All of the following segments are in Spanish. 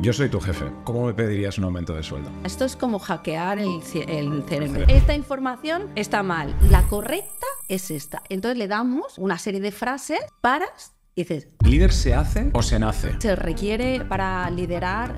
Yo soy tu jefe. ¿Cómo me pedirías un aumento de sueldo? Esto es como hackear el, cerebro. Esta información está mal. La correcta es esta. Entonces le damos una serie de frases, paras y dices... ¿Líder se hace o se nace? Se requiere para liderar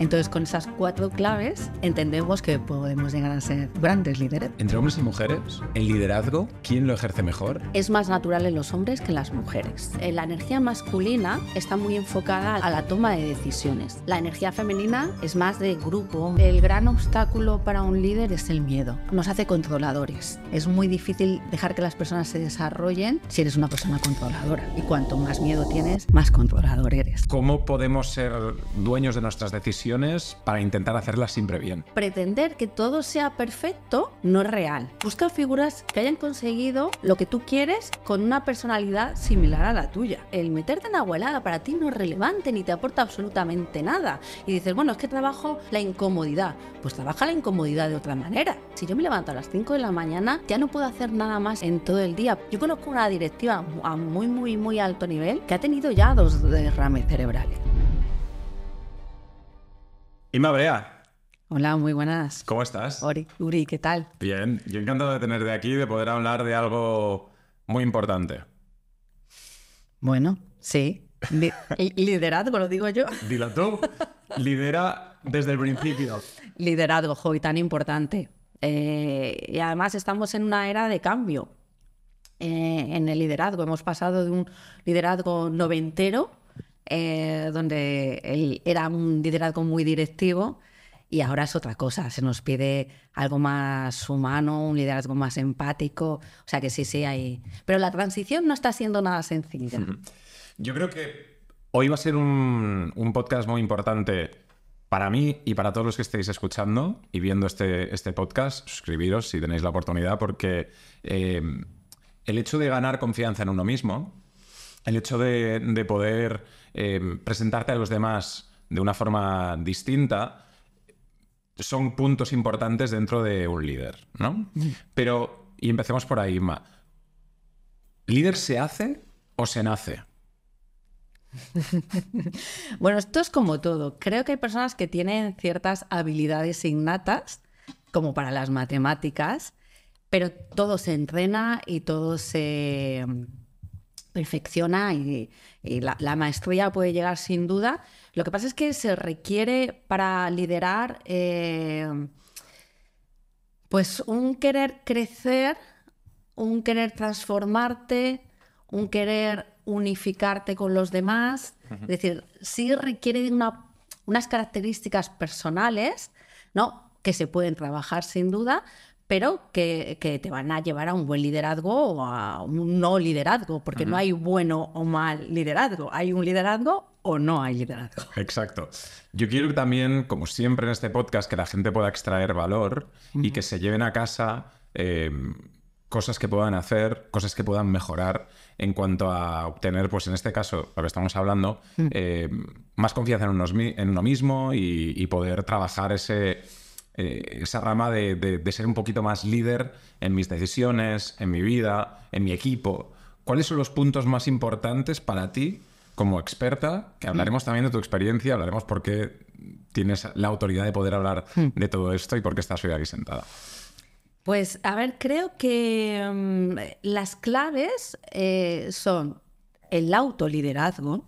entonces, con esas cuatro claves entendemos que podemos llegar a ser grandes líderes. Entre hombres y mujeres, el liderazgo, ¿quién lo ejerce mejor? Es más natural en los hombres que en las mujeres. Eh, la energía masculina está muy enfocada a la toma de decisiones. La energía femenina es más de grupo. El gran obstáculo para un líder es el miedo. Nos hace controladores. Es muy difícil dejar que las personas se desarrollen si eres una persona controladora. Y cuanto más miedo tienes, más controlador eres. ¿Cómo podemos ser dueños de nuestras decisiones? para intentar hacerlas siempre bien. Pretender que todo sea perfecto no es real. Busca figuras que hayan conseguido lo que tú quieres con una personalidad similar a la tuya. El meterte en abuelada para ti no es relevante ni te aporta absolutamente nada. Y dices, bueno, es que trabajo la incomodidad. Pues trabaja la incomodidad de otra manera. Si yo me levanto a las 5 de la mañana, ya no puedo hacer nada más en todo el día. Yo conozco una directiva a muy, muy, muy alto nivel que ha tenido ya dos derrames cerebrales. Inma Brea. Hola, muy buenas. ¿Cómo estás? Uri, ¿qué tal? Bien, yo encantado de tenerte aquí, de poder hablar de algo muy importante. Bueno, sí. liderazgo, lo digo yo. Dilató, Lidera desde el principio. Liderazgo, hoy tan importante. Eh, y además estamos en una era de cambio eh, en el liderazgo. Hemos pasado de un liderazgo noventero eh, donde él era un liderazgo muy directivo y ahora es otra cosa, se nos pide algo más humano, un liderazgo más empático, o sea que sí, sí hay... Pero la transición no está siendo nada sencilla. Yo creo que hoy va a ser un, podcast muy importante para mí y para todos los que estéis escuchando y viendo este, este podcast, suscribiros si tenéis la oportunidad, porque eh, el hecho de ganar confianza en uno mismo, el hecho de poder Em, presentarte a los demás de una forma distinta, son puntos importantes dentro de un líder, ¿no? Mm. Pero, y empecemos por ahí, Ma. ¿Líder se hace o se nace? bueno, esto es como todo. Creo que hay personas que tienen ciertas habilidades innatas, como para las matemáticas, pero todo se entrena y todo se perfecciona y, la, maestría puede llegar sin duda. Lo que pasa es que se requiere para liderar eh, pues un querer crecer, un querer transformarte, un querer unificarte con los demás. Es decir, sí requiere unas características personales, ¿no? que se pueden trabajar sin duda, pero que, te van a llevar a un buen liderazgo o a un no liderazgo, porque no hay bueno o mal liderazgo, hay un liderazgo o no hay liderazgo. Exacto. Yo quiero también, como siempre en este podcast, que la gente pueda extraer valor y que se lleven a casa em, cosas que puedan hacer, cosas que puedan mejorar en cuanto a obtener, pues en este caso, lo que estamos hablando, em, más confianza en, uno mismo y poder trabajar ese eh, esa rama de, ser un poquito más líder en mis decisiones, en mi vida, en mi equipo. ¿Cuáles son los puntos más importantes para ti como experta? Que mm. hablaremos también de tu experiencia, hablaremos por qué tienes la autoridad de poder hablar mm. de todo esto y por qué estás hoy aquí sentada. Pues, a ver, creo que mm, las claves eh, son el autoliderazgo,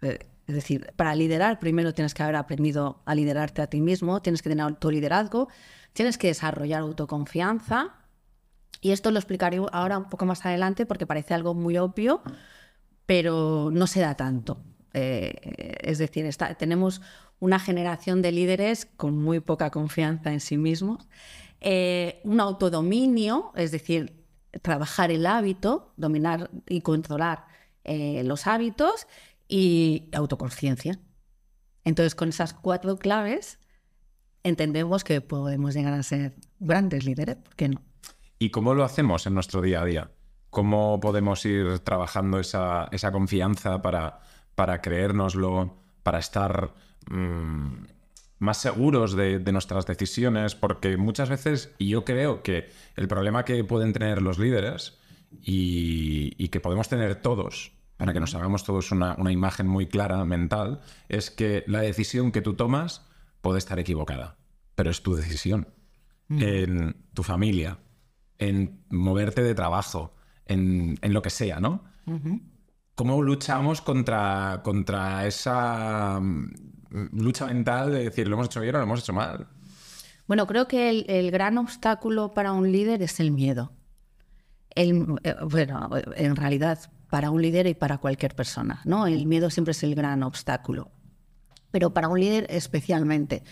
eh, es decir, para liderar primero tienes que haber aprendido a liderarte a ti mismo, tienes que tener autoliderazgo, tienes que desarrollar autoconfianza. Y esto lo explicaré ahora un poco más adelante porque parece algo muy obvio, pero no se da tanto. Eh, es decir, tenemos una generación de líderes con muy poca confianza en sí mismos, eh, un autodominio, es decir, trabajar el hábito, dominar y controlar eh, los hábitos y autoconciencia. Entonces, con esas cuatro claves entendemos que podemos llegar a ser grandes líderes, ¿por qué no? ¿Y cómo lo hacemos en nuestro día a día? ¿Cómo podemos ir trabajando esa, confianza para, para creérnoslo, para estar mm, más seguros de, nuestras decisiones? Porque muchas veces, y yo creo que el problema que pueden tener los líderes y que podemos tener todos, para que nos hagamos todos una, una imagen muy clara mental, es que la decisión que tú tomas puede estar equivocada, pero es tu decisión. Mm. En tu familia, en moverte de trabajo, en, lo que sea, ¿no? ¿Cómo luchamos contra, contra esa mm, lucha mental de decir, lo hemos hecho bien o lo hemos hecho mal? Bueno, creo que el, gran obstáculo para un líder es el miedo. El, eh, bueno, en realidad para un líder y para cualquier persona. ¿no? El miedo siempre es el gran obstáculo, pero para un líder especialmente,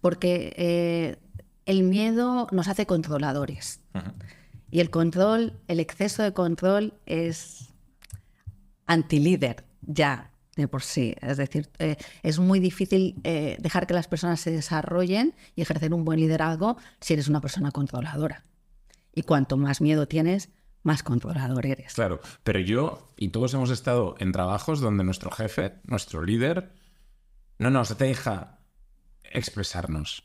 porque eh, el miedo nos hace controladores. Y el control, el exceso de control es antilíder ya de por sí. Es decir, eh, es muy difícil eh, dejar que las personas se desarrollen y ejercer un buen liderazgo si eres una persona controladora. Y cuanto más miedo tienes, más controlador eres. Claro, pero yo y todos hemos estado en trabajos donde nuestro jefe, nuestro líder, no nos deja expresarnos,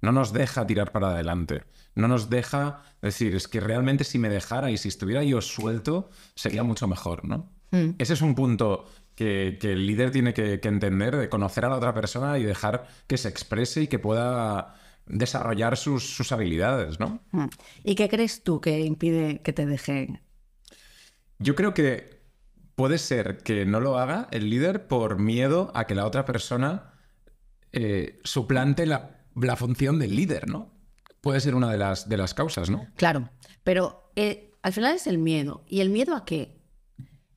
no nos deja tirar para adelante, no nos deja decir, es que realmente si me dejara y si estuviera yo suelto, sería mucho mejor, ¿no? Mm. Ese es un punto que, el líder tiene que, que entender, de conocer a la otra persona y dejar que se exprese y que pueda desarrollar sus, habilidades, ¿no? Mm. ¿Y qué crees tú que impide que te dejen? Yo creo que puede ser que no lo haga el líder por miedo a que la otra persona eh, suplante la, función del líder, ¿no? Puede ser una de las, causas, ¿no? Claro, pero eh, al final es el miedo. ¿Y el miedo a qué?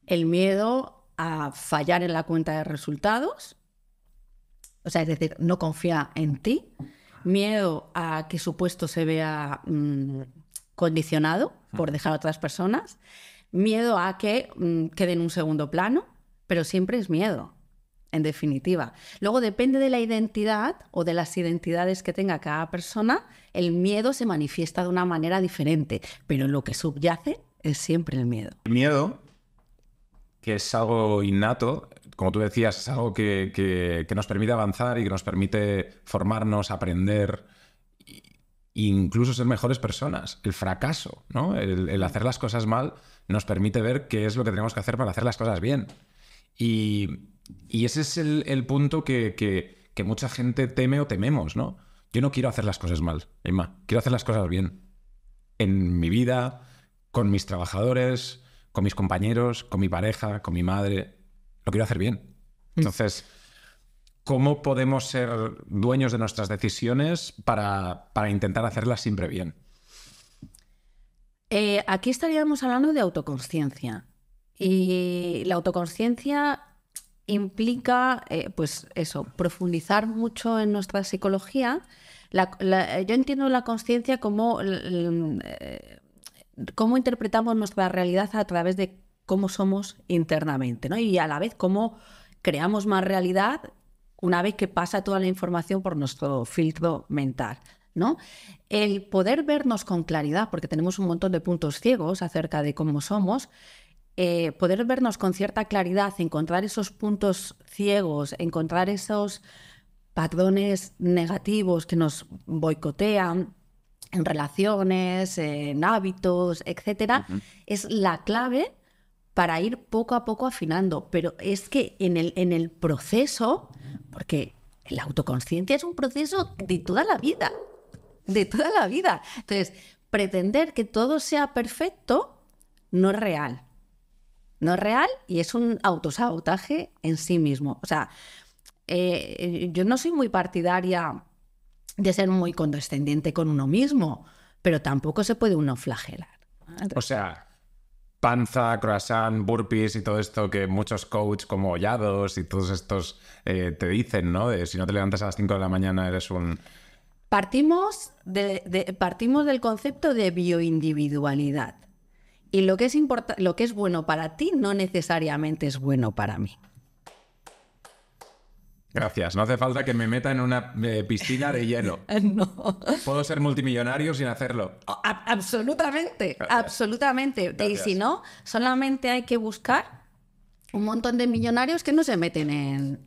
El miedo a fallar en la cuenta de resultados, o sea, es decir, no confía en ti, miedo a que su puesto se vea mm, condicionado por mm. dejar a otras personas, miedo a que mm, quede en un segundo plano, pero siempre es miedo, en definitiva. Luego depende de la identidad o de las identidades que tenga cada persona, el miedo se manifiesta de una manera diferente, pero lo que subyace es siempre el miedo. El miedo, que es algo innato, como tú decías, es algo que, nos permite avanzar y que nos permite formarnos, aprender e incluso ser mejores personas. El fracaso, ¿no? El, hacer las cosas mal nos permite ver qué es lo que tenemos que hacer para hacer las cosas bien. Y, ese es el, punto que, que, mucha gente teme o tememos, ¿no? Yo no quiero hacer las cosas mal, Emma. Quiero hacer las cosas bien. En mi vida, con mis trabajadores, con mis compañeros, con mi pareja, con mi madre quiero hacer bien. Mm. Entonces, ¿cómo podemos ser dueños de nuestras decisiones para, para intentar hacerlas siempre bien? Eh, aquí estaríamos hablando de autoconciencia. Y la autoconciencia implica, eh, pues eso, profundizar mucho en nuestra psicología. yo entiendo la conciencia como eh, cómo interpretamos nuestra realidad a través de cómo somos internamente, ¿no? Y a la vez cómo creamos más realidad una vez que pasa toda la información por nuestro filtro mental. ¿no? El poder vernos con claridad, porque tenemos un montón de puntos ciegos acerca de cómo somos, eh, poder vernos con cierta claridad, encontrar esos puntos ciegos, encontrar esos patrones negativos que nos boicotean en relaciones, en hábitos, etcétera, es la clave para ir poco a poco afinando. Pero es que en el, en el proceso, porque la autoconsciencia es un proceso de toda la vida, de toda la vida. Entonces, pretender que todo sea perfecto no es real. No es real y es un autosabotaje en sí mismo. O sea, eh, yo no soy muy partidaria de ser muy condescendiente con uno mismo, pero tampoco se puede uno flagelar. o sea, panza, croissant, burpees y todo esto que muchos coaches como Hollados y todos estos eh, te dicen, ¿no? si no te levantas a las 5 de la mañana eres un... Partimos, partimos del concepto de bioindividualidad. Y lo que, es lo que es bueno para ti no necesariamente es bueno para mí. Gracias, no hace falta que me meta en una eh, piscina de hielo. no. Puedo ser multimillonario sin hacerlo. Oh, absolutamente, absolutamente. Y si no, solamente hay que buscar un montón de millonarios que no se meten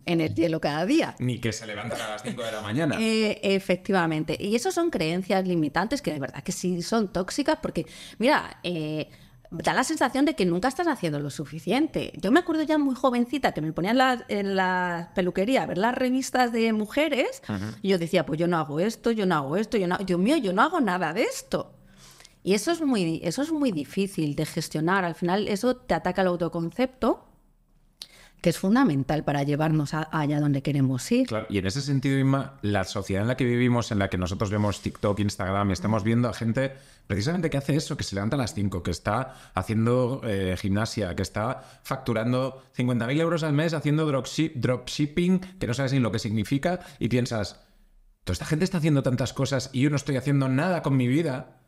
en, el hielo cada día. Ni que se levantan a las 5 de la mañana. Eh, efectivamente. Y eso son creencias limitantes que de verdad que sí son tóxicas porque, mira, eh, da la sensación de que nunca estás haciendo lo suficiente. Yo me acuerdo ya muy jovencita que me ponían en la peluquería a ver las revistas de mujeres y yo decía, pues yo no hago esto, yo no hago esto, yo no, mío, yo no hago nada de esto. Y eso es muy, eso es muy difícil de gestionar. Al final eso te ataca el autoconcepto que es fundamental para llevarnos a, allá donde queremos ir. Y en ese sentido, Inma, la sociedad en la que vivimos, en la que nosotros vemos TikTok, Instagram, y estamos viendo a gente precisamente que hace eso, que se levanta a las 5, que está haciendo eh, gimnasia, que está facturando 50.000 euros al mes haciendo dropship, dropshipping, que no sabes ni lo que significa, y piensas, toda esta gente está haciendo tantas cosas y yo no estoy haciendo nada con mi vida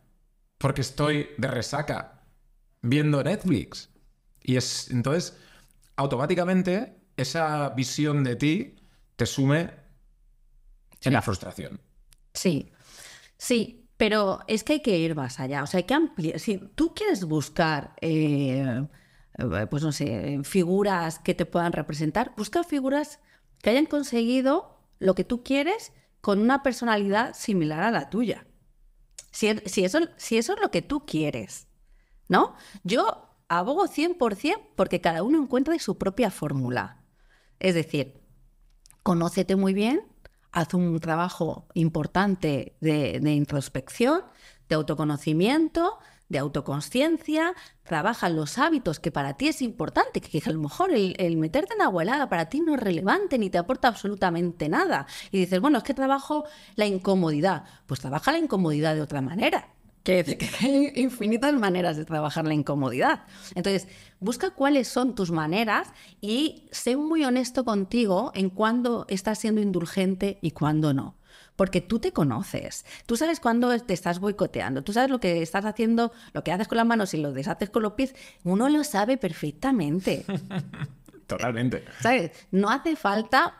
porque estoy de resaca viendo Netflix. Y es entonces automáticamente esa visión de ti te sume en la frustración. Sí, sí, pero es que hay que ir más allá, o sea, hay que ampliar. Si tú quieres buscar, eh, eh, pues no sé, figuras que te puedan representar, busca figuras que hayan conseguido lo que tú quieres con una personalidad similar a la tuya. Si, si, eso, si eso es lo que tú quieres, ¿no? Yo abogo 100% porque cada uno encuentra su propia fórmula. Es decir, conócete muy bien, haz un trabajo importante de, introspección, de autoconocimiento, de autoconciencia, trabaja los hábitos que para ti es importante, que a lo mejor el, meterte en la helada para ti no es relevante ni te aporta absolutamente nada. Y dices, bueno, es que trabajo la incomodidad. Pues trabaja la incomodidad de otra manera que hay infinitas maneras de trabajar la incomodidad. Entonces, busca cuáles son tus maneras y sé muy honesto contigo en cuándo estás siendo indulgente y cuándo no. Porque tú te conoces, tú sabes cuándo te estás boicoteando, tú sabes lo que estás haciendo, lo que haces con las manos y lo deshaces con los pies, uno lo sabe perfectamente. Totalmente. ¿Sabes? No hace falta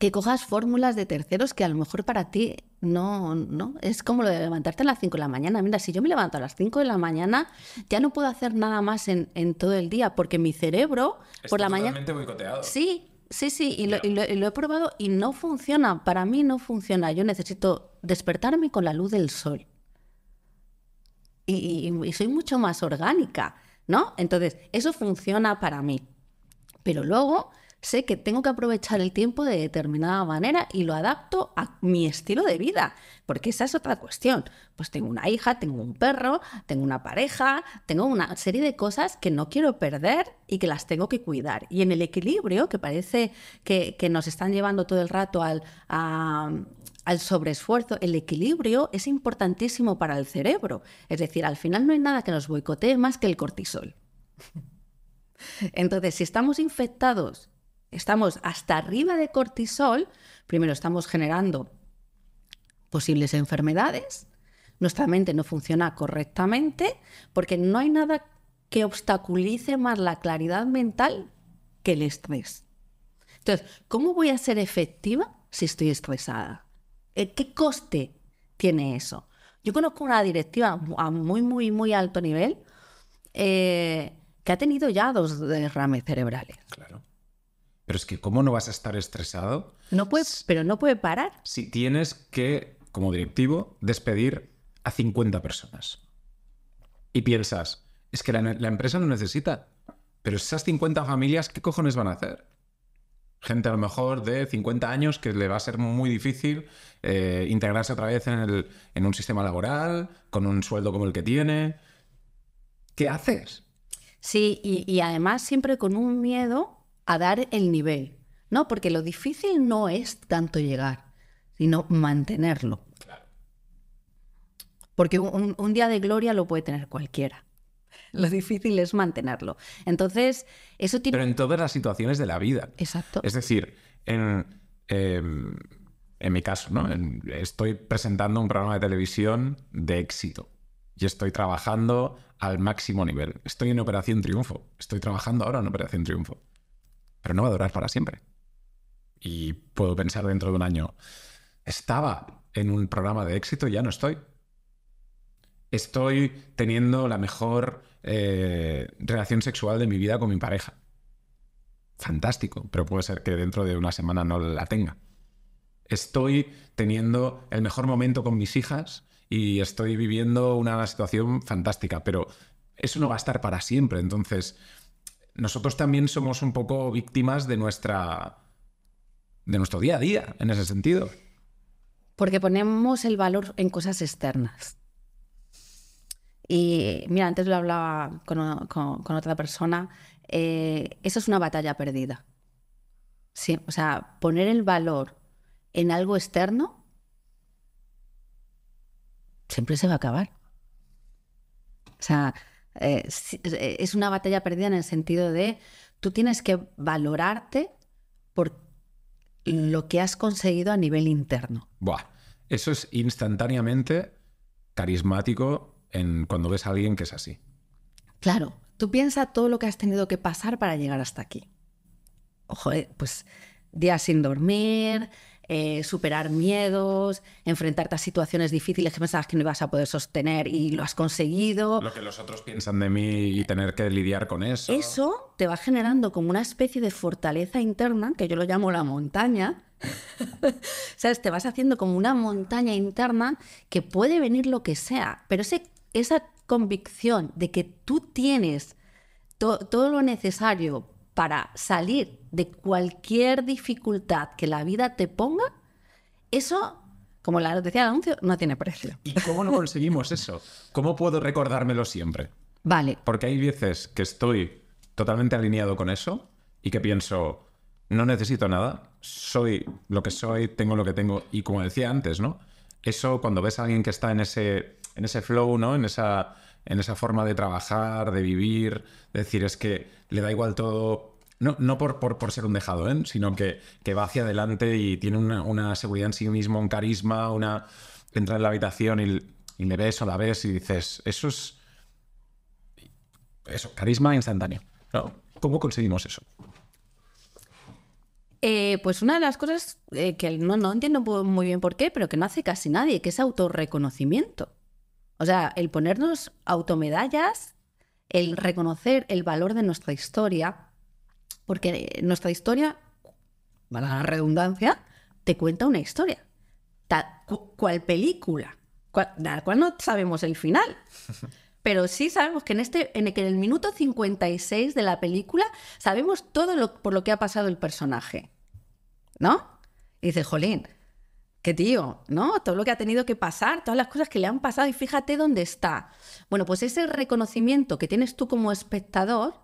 que cojas fórmulas de terceros que a lo mejor para ti no, no, es como lo de levantarte a las 5 de la mañana. Mira, si yo me levanto a las 5 de la mañana, ya no puedo hacer nada más en, todo el día, porque mi cerebro por la mañana... boicoteado. Sí, sí, sí, y lo, he probado y no funciona. Para mí no funciona. Yo necesito despertarme con la luz del sol. y soy mucho más orgánica, ¿no? Entonces, eso funciona para mí. Pero luego sé que tengo que aprovechar el tiempo de determinada manera y lo adapto a mi estilo de vida, porque esa es otra cuestión. Pues tengo una hija, tengo un perro, tengo una pareja, tengo una serie de cosas que no quiero perder y que las tengo que cuidar. Y en el equilibrio, que parece que, nos están llevando todo el rato al, al sobreesfuerzo, el equilibrio es importantísimo para el cerebro. Es decir, al final no hay nada que nos boicotee más que el cortisol. Entonces, si estamos infectados estamos hasta arriba de cortisol, primero estamos generando posibles enfermedades, nuestra mente no funciona correctamente, porque no hay nada que obstaculice más la claridad mental que el estrés. Entonces, ¿cómo voy a ser efectiva si estoy estresada? ¿Eh? ¿Qué coste tiene eso? Yo conozco una directiva a muy, muy, muy alto nivel eh, que ha tenido ya dos derrames cerebrales. Claro. Pero es que, ¿cómo no vas a estar estresado? No puedes, pero no puede parar. Si tienes que, como directivo, despedir a 50 personas. Y piensas, es que la, empresa no necesita. Pero esas 50 familias, ¿qué cojones van a hacer? gente a lo mejor de 50 años que le va a ser muy difícil eh, integrarse otra vez en, un sistema laboral, con un sueldo como el que tiene. ¿Qué haces? Sí, y además siempre con un miedo a dar el nivel, ¿no? Porque lo difícil no es tanto llegar, sino mantenerlo. Porque un, día de gloria lo puede tener cualquiera. Lo difícil es mantenerlo. Entonces, eso tiene... Pero en todas las situaciones de la vida. Exacto. Es decir, en, em, en mi caso, ¿no? estoy presentando un programa de televisión de éxito y estoy trabajando al máximo nivel. Estoy en Operación Triunfo. Estoy trabajando ahora en Operación Triunfo pero no va a durar para siempre. Y puedo pensar dentro de un año, estaba en un programa de éxito y ya no estoy. Estoy teniendo la mejor eh, relación sexual de mi vida con mi pareja. Fantástico, pero puede ser que dentro de una semana no la tenga. Estoy teniendo el mejor momento con mis hijas y estoy viviendo una situación fantástica, pero eso no va a estar para siempre. Entonces, nosotros también somos un poco víctimas de nuestra de nuestro día a día en ese sentido. Porque ponemos el valor en cosas externas. Y mira, antes lo hablaba con, otra persona, eh, eso es una batalla perdida. o sea, poner el valor en algo externo siempre se va a acabar. O sea, eh, eh, es una batalla perdida en el sentido de tú tienes que valorarte por lo que has conseguido a nivel interno. Buah, eso es instantáneamente carismático en cuando ves a alguien que es así. Claro, tú piensas todo lo que has tenido que pasar para llegar hasta aquí. Ojo, eh, pues días sin dormir, eh, superar miedos, enfrentarte a situaciones difíciles que pensabas que no ibas a poder sostener y lo has conseguido. Lo que los otros piensan de mí y tener que lidiar con eso. Eso te va generando como una especie de fortaleza interna, que yo lo llamo la montaña. ¿Sabes? Te vas haciendo como una montaña interna que puede venir lo que sea, pero esa convicción de que tú tienes todo lo necesario para salir de cualquier dificultad que la vida te ponga, eso, como la decía el anuncio, no tiene precio. ¿Y cómo no conseguimos eso? ¿Cómo puedo recordármelo siempre? Vale. Porque hay veces que estoy totalmente alineado con eso y que pienso, no necesito nada, soy lo que soy, tengo lo que tengo. Y como decía antes, ¿no? Eso cuando ves a alguien que está en ese, en ese flow, ¿no? En esa, en esa forma de trabajar, de vivir, decir, es que le da igual todo, no, por, ser un dejado, ¿eh? sino que, va hacia adelante y tiene una, seguridad en sí mismo, un carisma, una. Entra en la habitación y, le ves o la ves y dices, eso es. Eso, carisma instantáneo. ¿Cómo conseguimos eso? Eh, pues una de las cosas eh, que no, no, entiendo muy bien por qué, pero que no hace casi nadie, que es autorreconocimiento. O sea, el ponernos automedallas, el reconocer el valor de nuestra historia, porque nuestra historia, para la redundancia, te cuenta una historia. tal, cual película? la cual no sabemos el final. Pero sí sabemos que en, este, en, el, minuto 56 de la película sabemos todo lo, por lo que ha pasado el personaje. ¿No? Y dice, jolín, qué tío, ¿no? Todo lo que ha tenido que pasar, todas las cosas que le han pasado y fíjate dónde está. Bueno, pues ese reconocimiento que tienes tú como espectador,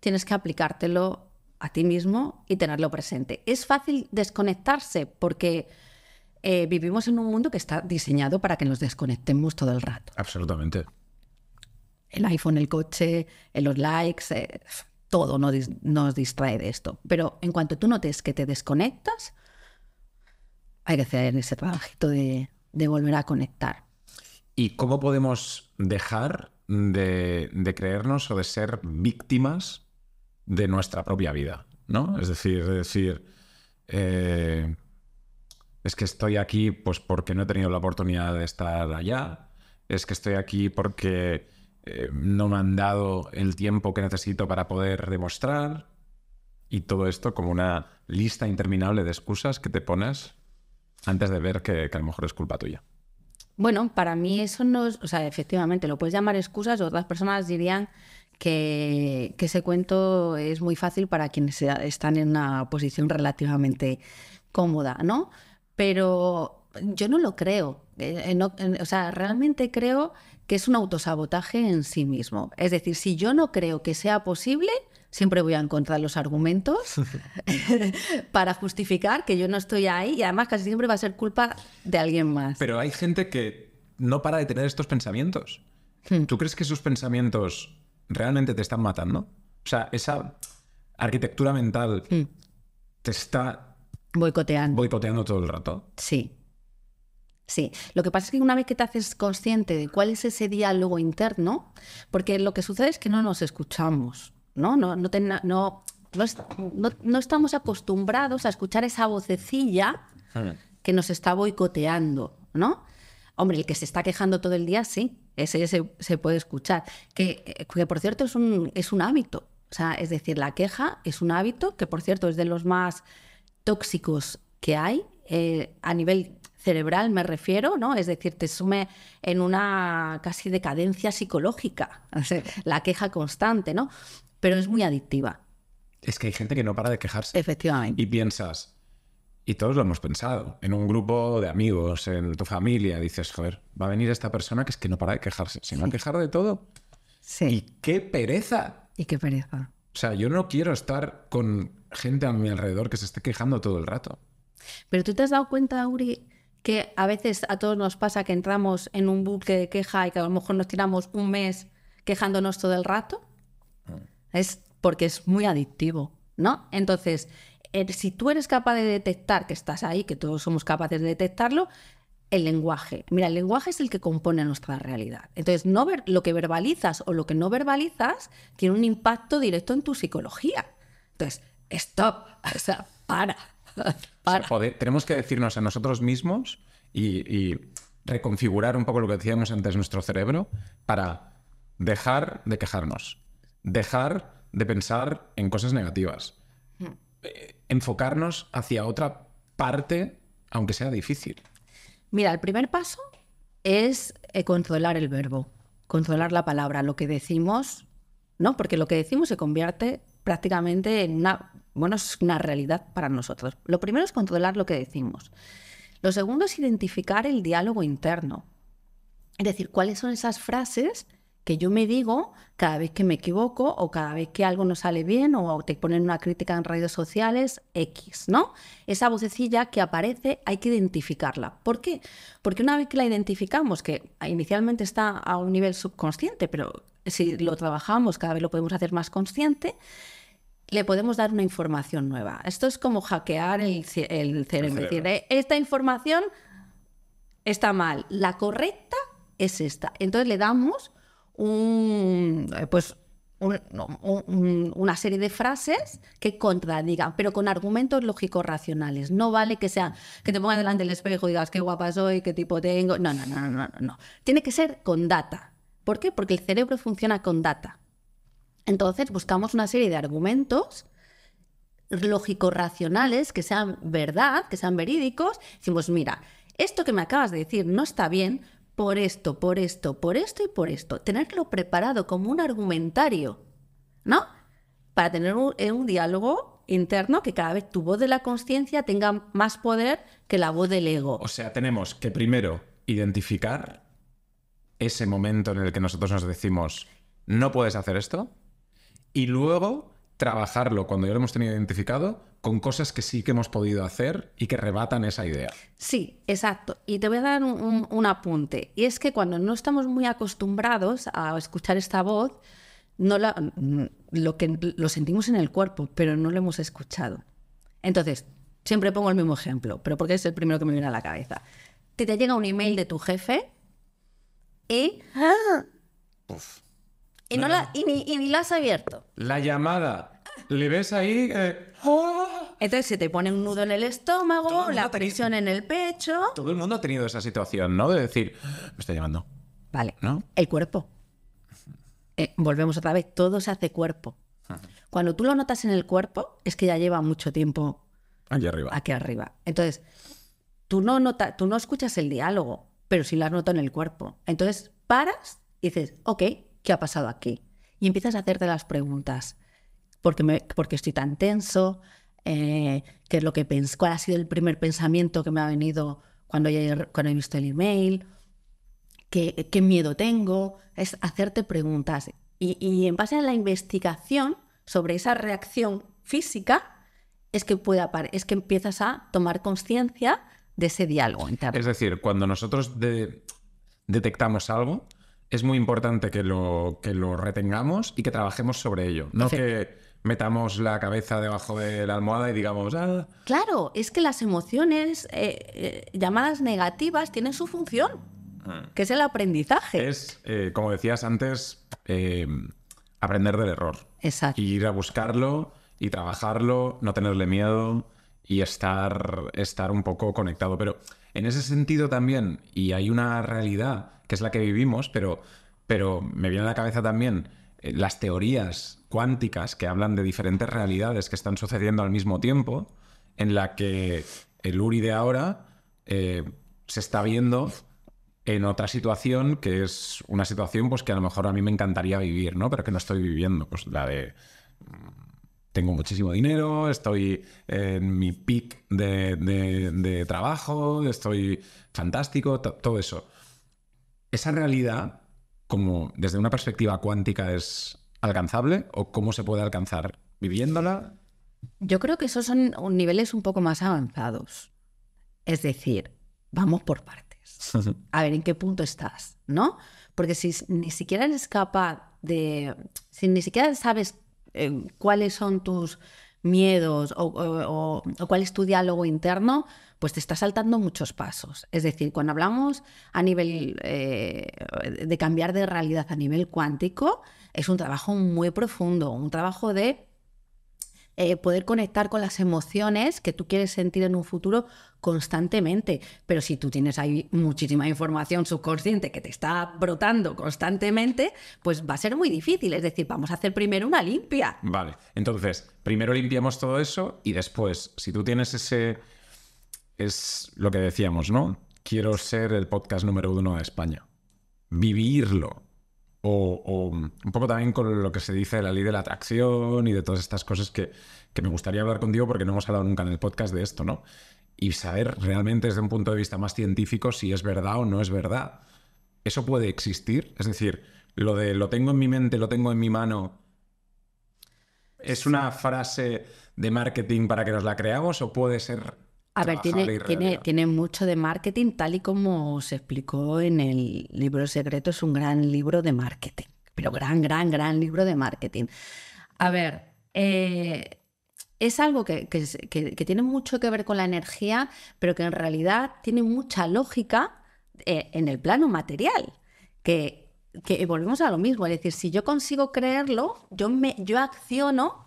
tienes que aplicártelo a ti mismo y tenerlo presente. Es fácil desconectarse porque eh, vivimos en un mundo que está diseñado para que nos desconectemos todo el rato. Absolutamente. El iPhone, el coche, eh, los likes, eh, todo nos, distrae de esto. Pero en cuanto tú notes que te desconectas, hay que hacer ese trabajito de, volver a conectar. ¿Y cómo podemos dejar de creernos o de ser víctimas de nuestra propia vida, ¿no? Es decir, es decir eh, es que estoy aquí pues porque no he tenido la oportunidad de estar allá, es que estoy aquí porque eh, no me han dado el tiempo que necesito para poder demostrar y todo esto como una lista interminable de excusas que te pones antes de ver que, que a lo mejor es culpa tuya. Bueno, para mí eso no es, o sea, efectivamente, lo puedes llamar excusas, otras personas dirían que, ese cuento es muy fácil para quienes están en una posición relativamente cómoda, ¿no? Pero yo no lo creo. Eh, eh, o sea, realmente creo que es un autosabotaje en sí mismo. Es decir, si yo no creo que sea posible, siempre voy a encontrar los argumentos para justificar que yo no estoy ahí y además casi siempre va a ser culpa de alguien más. Pero hay gente que no para de tener estos pensamientos. Hmm. ¿Tú crees que esos pensamientos realmente te están matando. O sea, esa arquitectura mental mm. te está... Boicoteando. Boicoteando todo el rato. Sí. Sí, lo que pasa es que una vez que te haces consciente de cuál es ese diálogo interno, porque lo que sucede es que no nos escuchamos, ¿no? No, no, no, no, no, estamos acostumbrados a escuchar esa vocecilla hmm. que nos está boicoteando, ¿no? Hombre, el que se está quejando todo el día, sí, ese se, se puede escuchar. Que, por cierto es un, es un hábito. O sea, es decir, la queja es un hábito que, por cierto, es de los más tóxicos que hay eh, a nivel cerebral, me refiero, ¿no? Es decir, te sume en una casi decadencia psicológica, la queja constante, ¿no? Pero es muy adictiva. Es que hay gente que no para de quejarse. Efectivamente. Y piensas, y todos lo hemos pensado. En un grupo de amigos, en tu familia, dices, joder, va a venir esta persona que es que no para de quejarse. Se va a quejar de todo. Sí. Y qué pereza. Y qué pereza. O sea, yo no quiero estar con gente a mi alrededor que se esté quejando todo el rato. Pero tú te has dado cuenta, Uri, que a veces a todos nos pasa que entramos en un buque de queja y que a lo mejor nos tiramos un mes quejándonos todo el rato. Ah. Es porque es muy adictivo, ¿no? Entonces, si tú eres capaz de detectar que estás ahí, que todos somos capaces de detectarlo, el lenguaje. Mira, el lenguaje es el que compone nuestra realidad. Entonces, no ver, lo que verbalizas o lo que no verbalizas tiene un impacto directo en tu psicología. Entonces, stop, o sea, para. tenemos que decirnos a nosotros mismos y, reconfigurar un poco lo que decíamos antes nuestro cerebro para dejar de quejarnos, dejar de pensar en cosas negativas. Hmm. Eh, enfocarnos hacia otra parte, aunque sea difícil? Mira, el primer paso es eh, controlar el verbo, controlar la palabra, lo que decimos, ¿no? Porque lo que decimos se convierte prácticamente en una, bueno, es una realidad para nosotros. Lo primero es controlar lo que decimos. Lo segundo es identificar el diálogo interno. Es decir, cuáles son esas frases que yo me digo cada vez que me equivoco o cada vez que algo no sale bien o te ponen una crítica en redes sociales X, ¿no? Esa vocecilla que aparece hay que identificarla. ¿Por qué? Porque una vez que la identificamos, que inicialmente está a un nivel subconsciente, pero si lo trabajamos cada vez lo podemos hacer más consciente, le podemos dar una información nueva. Esto es como hackear el, cerebro. Es decir, eh, esta información está mal, la correcta es esta. Entonces le damos eh, pues, una serie de frases que contradigan, pero con argumentos lógicos racionales. No vale que sea que te pongas delante del espejo y digas qué guapa soy, qué tipo tengo. No, no, no, no, no, no. Tiene que ser con data. ¿Por qué? Porque el cerebro funciona con data. Entonces buscamos una serie de argumentos lógicos racionales que sean verdad, que sean verídicos. Decimos, mira, esto que me acabas de decir no está bien por esto, por esto, por esto y por esto. Tenerlo preparado como un argumentario, ¿no? Para tener eh, un, diálogo interno que cada vez tu voz de la conciencia tenga más poder que la voz del ego. O sea, tenemos que primero identificar ese momento en el que nosotros nos decimos, no puedes hacer esto, y luego trabajarlo cuando ya lo hemos tenido identificado con cosas que sí que hemos podido hacer y que rebatan esa idea. Sí, exacto. Y te voy a dar un, apunte. Y es que cuando no estamos muy acostumbrados a escuchar esta voz, no la, mm, lo, que, lo sentimos en el cuerpo, pero no lo hemos escuchado. Entonces, siempre pongo el mismo ejemplo, pero porque es el primero que me viene a la cabeza. Te, te llega un email de tu jefe y... Ah. Y, la, ni, la has abierto. La llamada. Le ves ahí. Eh, ¡oh! Entonces se te pone un nudo en el estómago, la presión en el pecho. Todo el mundo ha tenido esa situación, ¿no? De decir, me está llamando, Vale. ¿no? El cuerpo. Eh, volvemos otra vez. Todo se hace cuerpo. Cuando tú lo notas en el cuerpo, es que ya lleva mucho tiempo Allí arriba. aquí arriba. Entonces, tú no, tú no escuchas el diálogo, pero sí lo has notado en el cuerpo. Entonces, paras y dices, ok, ha pasado aquí? Y empiezas a hacerte las preguntas. porque qué, estoy tan tenso? Eh, ¿qué es lo que pens ¿Cuál ha sido el primer pensamiento que me ha venido cuando, cuando he visto el email? ¿Qué, ¿Qué, miedo tengo? Es hacerte preguntas. Y, en base a la investigación sobre esa reacción física, es que, puede es que empiezas a tomar conciencia de ese diálogo Es decir, cuando nosotros detectamos algo, es muy importante que lo, que lo retengamos y que trabajemos sobre ello. No que metamos la cabeza debajo de la almohada y digamos... Ah. Claro, es que las emociones eh, eh, llamadas negativas tienen su función, ah. que es el aprendizaje. Es, eh, como decías antes, aprender del error. Exacto. ir a buscarlo y trabajarlo, no tenerle miedo y estar, estar un poco conectado. Pero en ese sentido también, y hay una realidad que es la que vivimos, pero, pero me viene a la cabeza también eh, las teorías cuánticas que hablan de diferentes realidades que están sucediendo al mismo tiempo, en la que el URI de ahora eh, se está viendo en otra situación que es una situación pues, que a lo mejor a mí me encantaría vivir, ¿no? Pero que no estoy viviendo, pues la de mm, tengo muchísimo dinero, estoy en mi peak de trabajo, estoy fantástico, todo eso. ¿Esa realidad, como desde una perspectiva cuántica, es alcanzable o cómo se puede alcanzar? ¿Viviéndola? Yo creo que esos son niveles un poco más avanzados. Es decir, vamos por partes. A ver en qué punto estás, ¿no? Porque si ni siquiera eres capaz de. Si ni siquiera sabes eh, cuáles son tus miedos o, cuál es tu diálogo interno, pues te está saltando muchos pasos. Es decir, cuando hablamos a nivel eh, de cambiar de realidad a nivel cuántico, es un trabajo muy profundo, un trabajo de eh, poder conectar con las emociones que tú quieres sentir en un futuro constantemente. Pero si tú tienes ahí muchísima información subconsciente que te está brotando constantemente, pues va a ser muy difícil. Es decir, vamos a hacer primero una limpia. Vale, entonces, primero limpiamos todo eso y después, si tú tienes ese... Es lo que decíamos, ¿no? Quiero ser el podcast número uno de España. Vivirlo, o, un poco también con lo que se dice de la ley de la atracción y de todas estas cosas que, que, me gustaría hablar contigo porque no hemos hablado nunca en el podcast de esto, ¿no? Y saber realmente desde un punto de vista más científico si es verdad o no es verdad. ¿Eso puede existir? Es decir, lo de lo tengo en mi mente, lo tengo en mi mano, ¿es una frase de marketing para que nos la creamos o puede ser a ver, tiene, tiene, tiene, mucho de marketing, tal y como se explicó en el libro secreto, es un gran libro de marketing, pero gran, gran, gran libro de marketing. A ver, eh, es algo que, tiene mucho que ver con la energía, pero que en realidad tiene mucha lógica eh, en el plano material, que, volvemos a lo mismo, es decir, si yo consigo creerlo, yo, me, yo acciono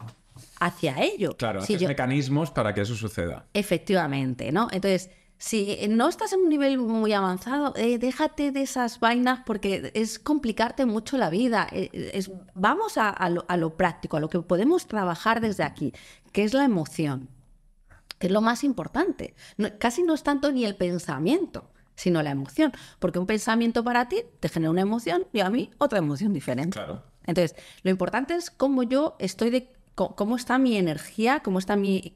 hacia ello. Claro, si haces mecanismos para que eso suceda. Efectivamente, ¿no? Entonces, si no estás en un nivel muy avanzado, eh, déjate de esas vainas porque es complicarte mucho la vida. Eh, eh, es, vamos a, lo, práctico, a lo que podemos trabajar desde aquí, que es la emoción, que es lo más importante. casi no es tanto ni el pensamiento sino la emoción, porque un pensamiento para ti te genera una emoción y a mí otra emoción diferente. Claro. Entonces, lo importante es cómo yo estoy de cómo está mi energía, cómo está mi,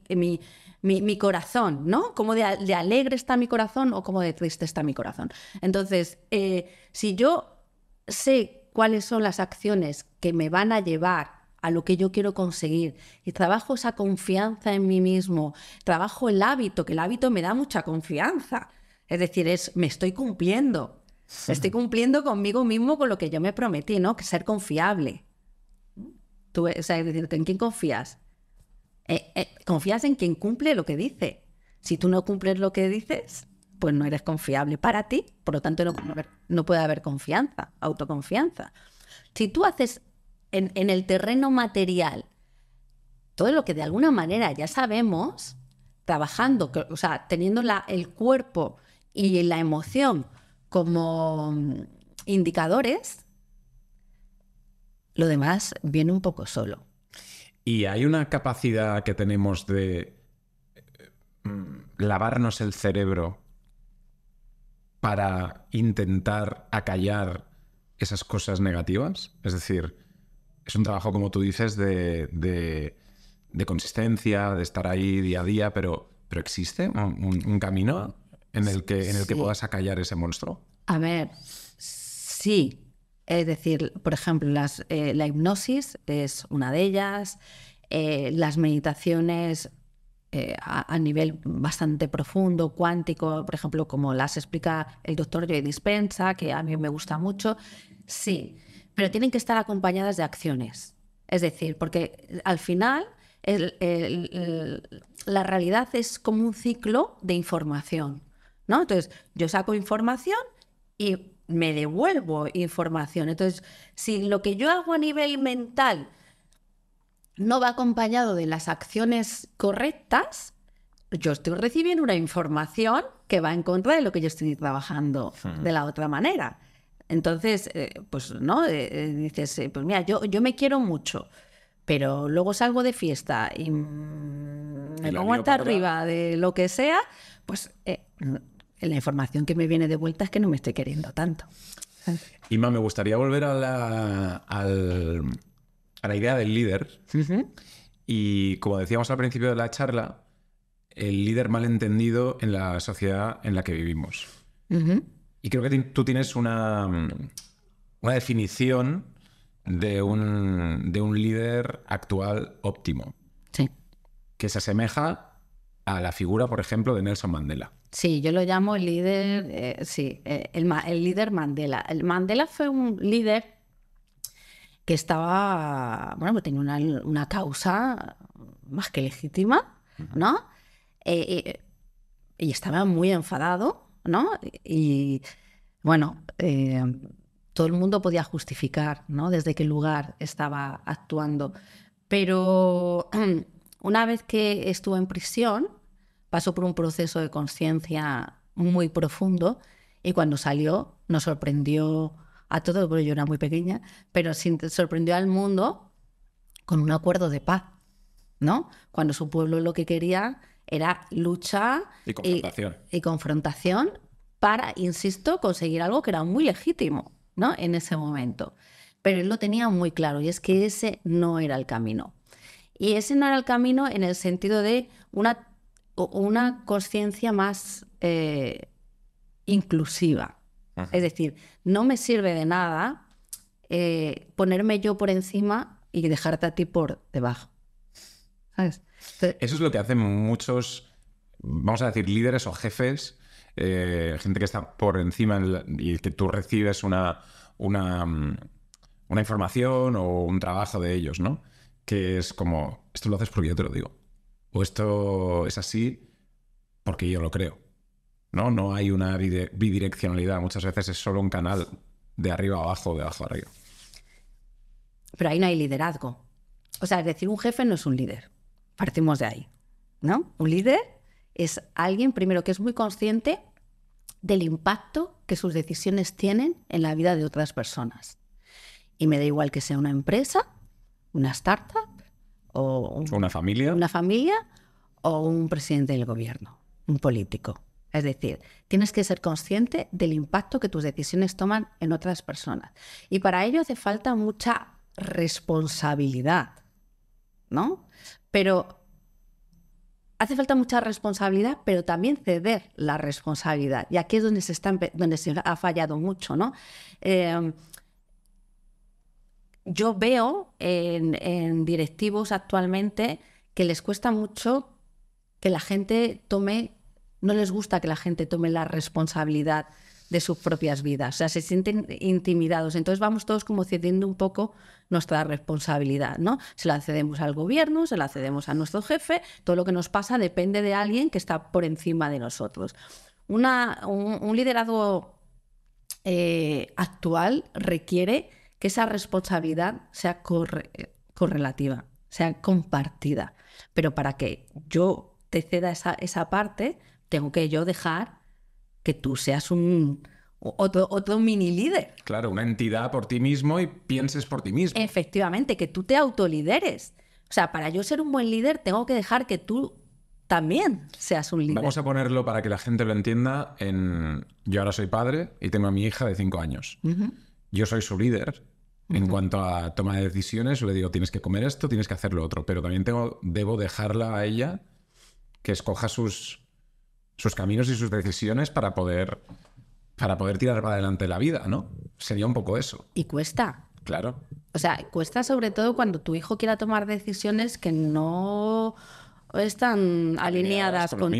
corazón, ¿no? Cómo de, alegre está mi corazón o cómo de triste está mi corazón. Entonces, eh, si yo sé cuáles son las acciones que me van a llevar a lo que yo quiero conseguir y trabajo esa confianza en mí mismo, trabajo el hábito, que el hábito me da mucha confianza. Es decir, es me estoy cumpliendo, Estoy cumpliendo conmigo mismo con lo que yo me prometí, ¿no? Que ser confiable. Tú, ¿en quién confías? Eh, eh, confías en quien cumple lo que dice. Si tú no cumples lo que dices, pues no eres confiable para ti, por lo tanto no, puede haber confianza, autoconfianza. Si tú haces en, el terreno material todo lo que de alguna manera ya sabemos, trabajando, o sea, teniendo el cuerpo y la emoción como mm, indicadores, lo demás viene un poco solo. Y hay una capacidad que tenemos de eh, mm, lavarnos el cerebro para intentar acallar esas cosas negativas. Es decir, es un trabajo, como tú dices, de, consistencia, de estar ahí día a día, pero, pero ¿existe un, camino en el, que, en el que puedas acallar ese monstruo? A ver, sí, es decir, por ejemplo, eh, la hipnosis es una de ellas, eh, las meditaciones eh, a, nivel bastante profundo, cuántico, por ejemplo, como las explica el doctor Joy Dispensa, que a mí me gusta mucho, sí, pero tienen que estar acompañadas de acciones. Es decir, porque al final la realidad es como un ciclo de información, ¿no? Entonces, yo saco información y me devuelvo información. Entonces, si lo que yo hago a nivel mental no va acompañado de las acciones correctas, yo estoy recibiendo una información que va en contra de lo que yo estoy trabajando hmm. de la otra manera. Entonces, eh, pues no, eh, eh, dices, pues mira, yo, yo me quiero mucho, pero luego salgo de fiesta y mm, me pongo hasta arriba de lo que sea, pues la información que me viene de vuelta es que no me estoy queriendo tanto. más, me gustaría volver a la, a la idea del líder. Y como decíamos al principio de la charla, el líder malentendido en la sociedad en la que vivimos. Y creo que tú tienes una, una definición de un, de un líder actual óptimo. Sí. Que se asemeja a la figura, por ejemplo, de Nelson Mandela. Sí, yo lo llamo el líder, eh, sí, eh, el, líder Mandela. El Mandela fue un líder que estaba, bueno, pues tenía una, causa más que legítima, ¿no? Eh, y estaba muy enfadado, ¿no? Y bueno, todo el mundo podía justificar, ¿no? Desde qué lugar estaba actuando. Pero una vez que estuvo en prisión, pasó por un proceso de conciencia muy profundo y cuando salió nos sorprendió a todos, porque yo era muy pequeña, pero sorprendió al mundo con un acuerdo de paz, ¿no? Cuando su pueblo lo que quería era lucha y confrontación, para, insisto, conseguir algo que era muy legítimo, ¿no? En ese momento. Pero él lo tenía muy claro y es que ese no era el camino. Y ese no era el camino en el sentido de una una conciencia más eh, inclusiva. Es decir, no me sirve de nada eh, ponerme yo por encima y dejarte a ti por debajo. Eso es lo que hacen muchos, vamos a decir, líderes o jefes, eh, gente que está por encima y que tú recibes una, una, mm, una información o un trabajo de ellos, ¿no? Que es como, esto lo haces porque yo te lo digo esto es así porque yo lo creo. No, no hay una bidireccionalidad. Muchas veces es solo un canal de arriba a abajo, de abajo arriba. Pero ahí no hay liderazgo. O sea, decir, un jefe no es un líder. Partimos de ahí. ¿No? Un líder es alguien, primero, que es muy consciente del impacto que sus decisiones tienen en la vida de otras personas. Y me da igual que sea una empresa, una startup o una familia. Una familia o un presidente del gobierno, un político. Es decir, tienes que ser consciente del impacto que tus decisiones toman en otras personas. Y para ello hace falta mucha responsabilidad, ¿no? Pero hace falta mucha responsabilidad, pero también ceder la responsabilidad. Y aquí es donde se, está, donde se ha fallado mucho, ¿no? Eh, yo veo en, directivos actualmente que les cuesta mucho que la gente tome, no les gusta que la gente tome la responsabilidad de sus propias vidas, o sea, se sienten intimidados. Entonces vamos todos como cediendo un poco nuestra responsabilidad, ¿no? Se la cedemos al gobierno, se la cedemos a nuestro jefe, todo lo que nos pasa depende de alguien que está por encima de nosotros. Una, un, liderazgo eh, actual requiere que esa responsabilidad sea correlativa, sea compartida. Pero para que yo te ceda esa, esa parte, tengo que yo dejar que tú seas un, otro, otro, mini líder. Claro, una entidad por ti mismo y pienses por ti mismo. Efectivamente, que tú te autolideres. O sea, para yo ser un buen líder tengo que dejar que tú también seas un líder. Vamos a ponerlo para que la gente lo entienda en... Yo ahora soy padre y tengo a mi hija de cinco años yo soy su líder en cuanto a toma de decisiones, le digo, tienes que comer esto, tienes que hacer lo otro, pero también tengo, debo dejarla a ella que escoja sus, sus caminos y sus decisiones para poder, para poder tirar para adelante la vida, ¿no? Sería un poco eso. Y cuesta. Claro. O sea, cuesta sobre todo cuando tu hijo quiera tomar decisiones que no están alineadas, con,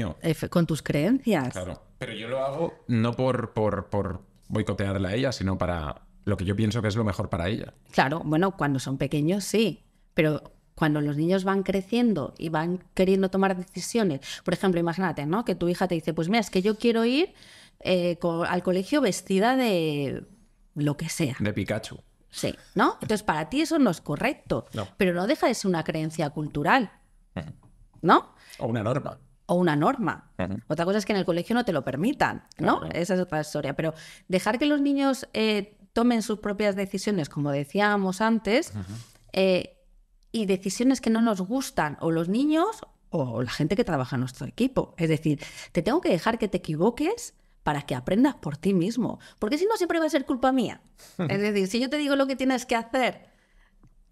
con, tus creencias. Claro. Pero yo lo hago no por, por, por boicotearla a ella, sino para lo que yo pienso que es lo mejor para ella. Claro, bueno, cuando son pequeños sí, pero cuando los niños van creciendo y van queriendo tomar decisiones, por ejemplo, imagínate, ¿no? Que tu hija te dice, pues mira, es que yo quiero ir eh, al colegio vestida de lo que sea. De Pikachu. Sí, ¿no? Entonces, para ti eso no es correcto, pero no deja de ser una creencia cultural, ¿no? O una norma o una norma. Otra cosa es que en el colegio no te lo permitan, ¿no? Esa es otra historia. Pero dejar que los niños eh, tomen sus propias decisiones, como decíamos antes, eh, y decisiones que no nos gustan, o los niños o la gente que trabaja en nuestro equipo. Es decir, te tengo que dejar que te equivoques para que aprendas por ti mismo, porque si no siempre va a ser culpa mía. es decir, si yo te digo lo que tienes que hacer,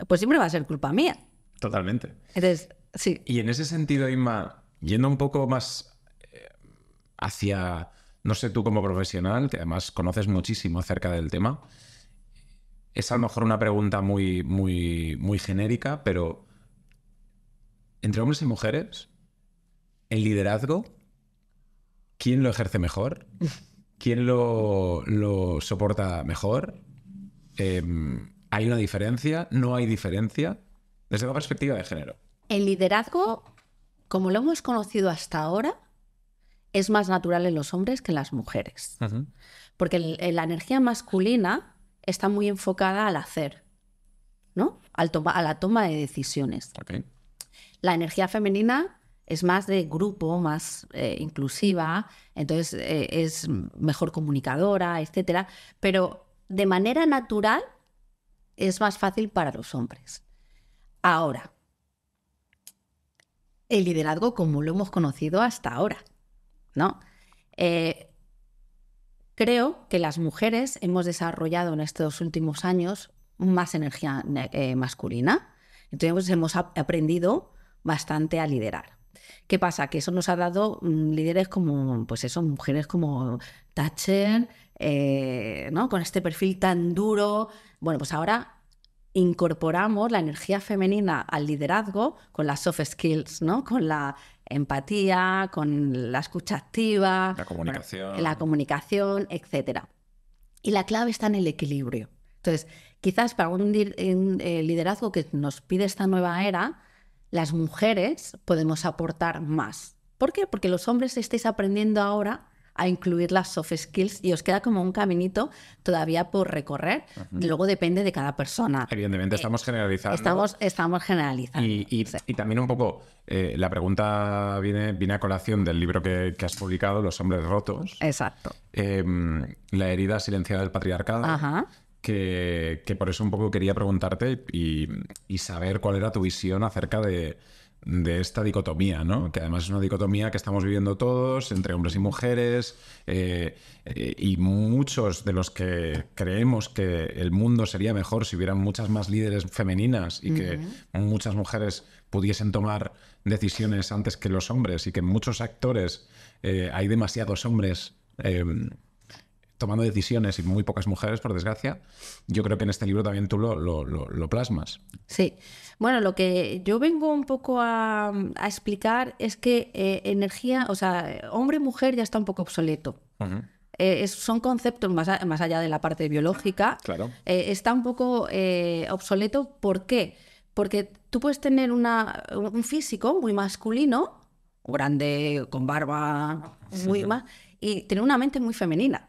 pues siempre va a ser culpa mía. Totalmente. sí. Y en ese sentido, Inma, yendo un poco más eh, hacia no sé tú como profesional, que además conoces muchísimo acerca del tema, es a lo mejor una pregunta muy, muy, muy genérica, pero entre hombres y mujeres, el liderazgo, ¿quién lo ejerce mejor? ¿Quién lo, soporta mejor? Em, ¿Hay una diferencia? ¿No hay diferencia? Desde la perspectiva de género. El liderazgo, como lo hemos conocido hasta ahora, es más natural en los hombres que en las mujeres. Porque la energía masculina está muy enfocada al hacer, ¿no? a la toma de decisiones. La energía femenina es más de grupo, más eh, inclusiva, entonces eh, es mejor comunicadora, etcétera. Pero de manera natural es más fácil para los hombres. Ahora, el liderazgo como lo hemos conocido hasta ahora. Eh, creo que las mujeres hemos desarrollado en estos últimos años más energía eh, masculina, entonces hemos aprendido bastante a liderar. ¿Qué pasa? Que eso nos ha dado mm, líderes como, pues eso, mujeres como Thatcher, eh, ¿no? Con este perfil tan duro. Bueno, pues ahora incorporamos la energía femenina al liderazgo con las soft skills, ¿no? Con la empatía, con la escucha activa, la comunicación, etc. Y la clave está en el equilibrio. Entonces, quizás para un eh, liderazgo que nos pide esta nueva era, las mujeres podemos aportar más. ¿Por qué? Porque los hombres estáis aprendiendo ahora a incluir las soft skills y os queda como un caminito todavía por recorrer. Luego depende de cada persona. Evidentemente, eh, estamos generalizando. Estamos, estamos generalizando. Y, también un poco, eh, la pregunta viene, viene a colación del libro que, has publicado, Los hombres rotos. Exacto. Em, la herida silenciada del patriarcado. Ajá. Que, que, por eso un poco quería preguntarte y saber cuál era tu visión acerca de, de esta dicotomía, ¿no? Que además es una dicotomía que estamos viviendo todos, entre hombres y mujeres, eh, eh, y muchos de los que creemos que el mundo sería mejor si hubieran muchas más líderes femeninas y que muchas mujeres pudiesen tomar decisiones antes que los hombres, y que en muchos actores eh, hay demasiados hombres em, tomando decisiones y muy pocas mujeres, por desgracia, yo creo que en este libro también tú lo, lo plasmas. Sí, bueno, lo que yo vengo un poco a, mm, explicar es que eh, energía, o sea, hombre-mujer ya está un poco obsoleto. Eh, son conceptos más, allá de la parte biológica. Claro. Eh, está un poco obsoleto. ¿Por qué? Porque tú puedes tener una, un físico muy masculino, grande, con barba, muy más, y tener una mente muy femenina.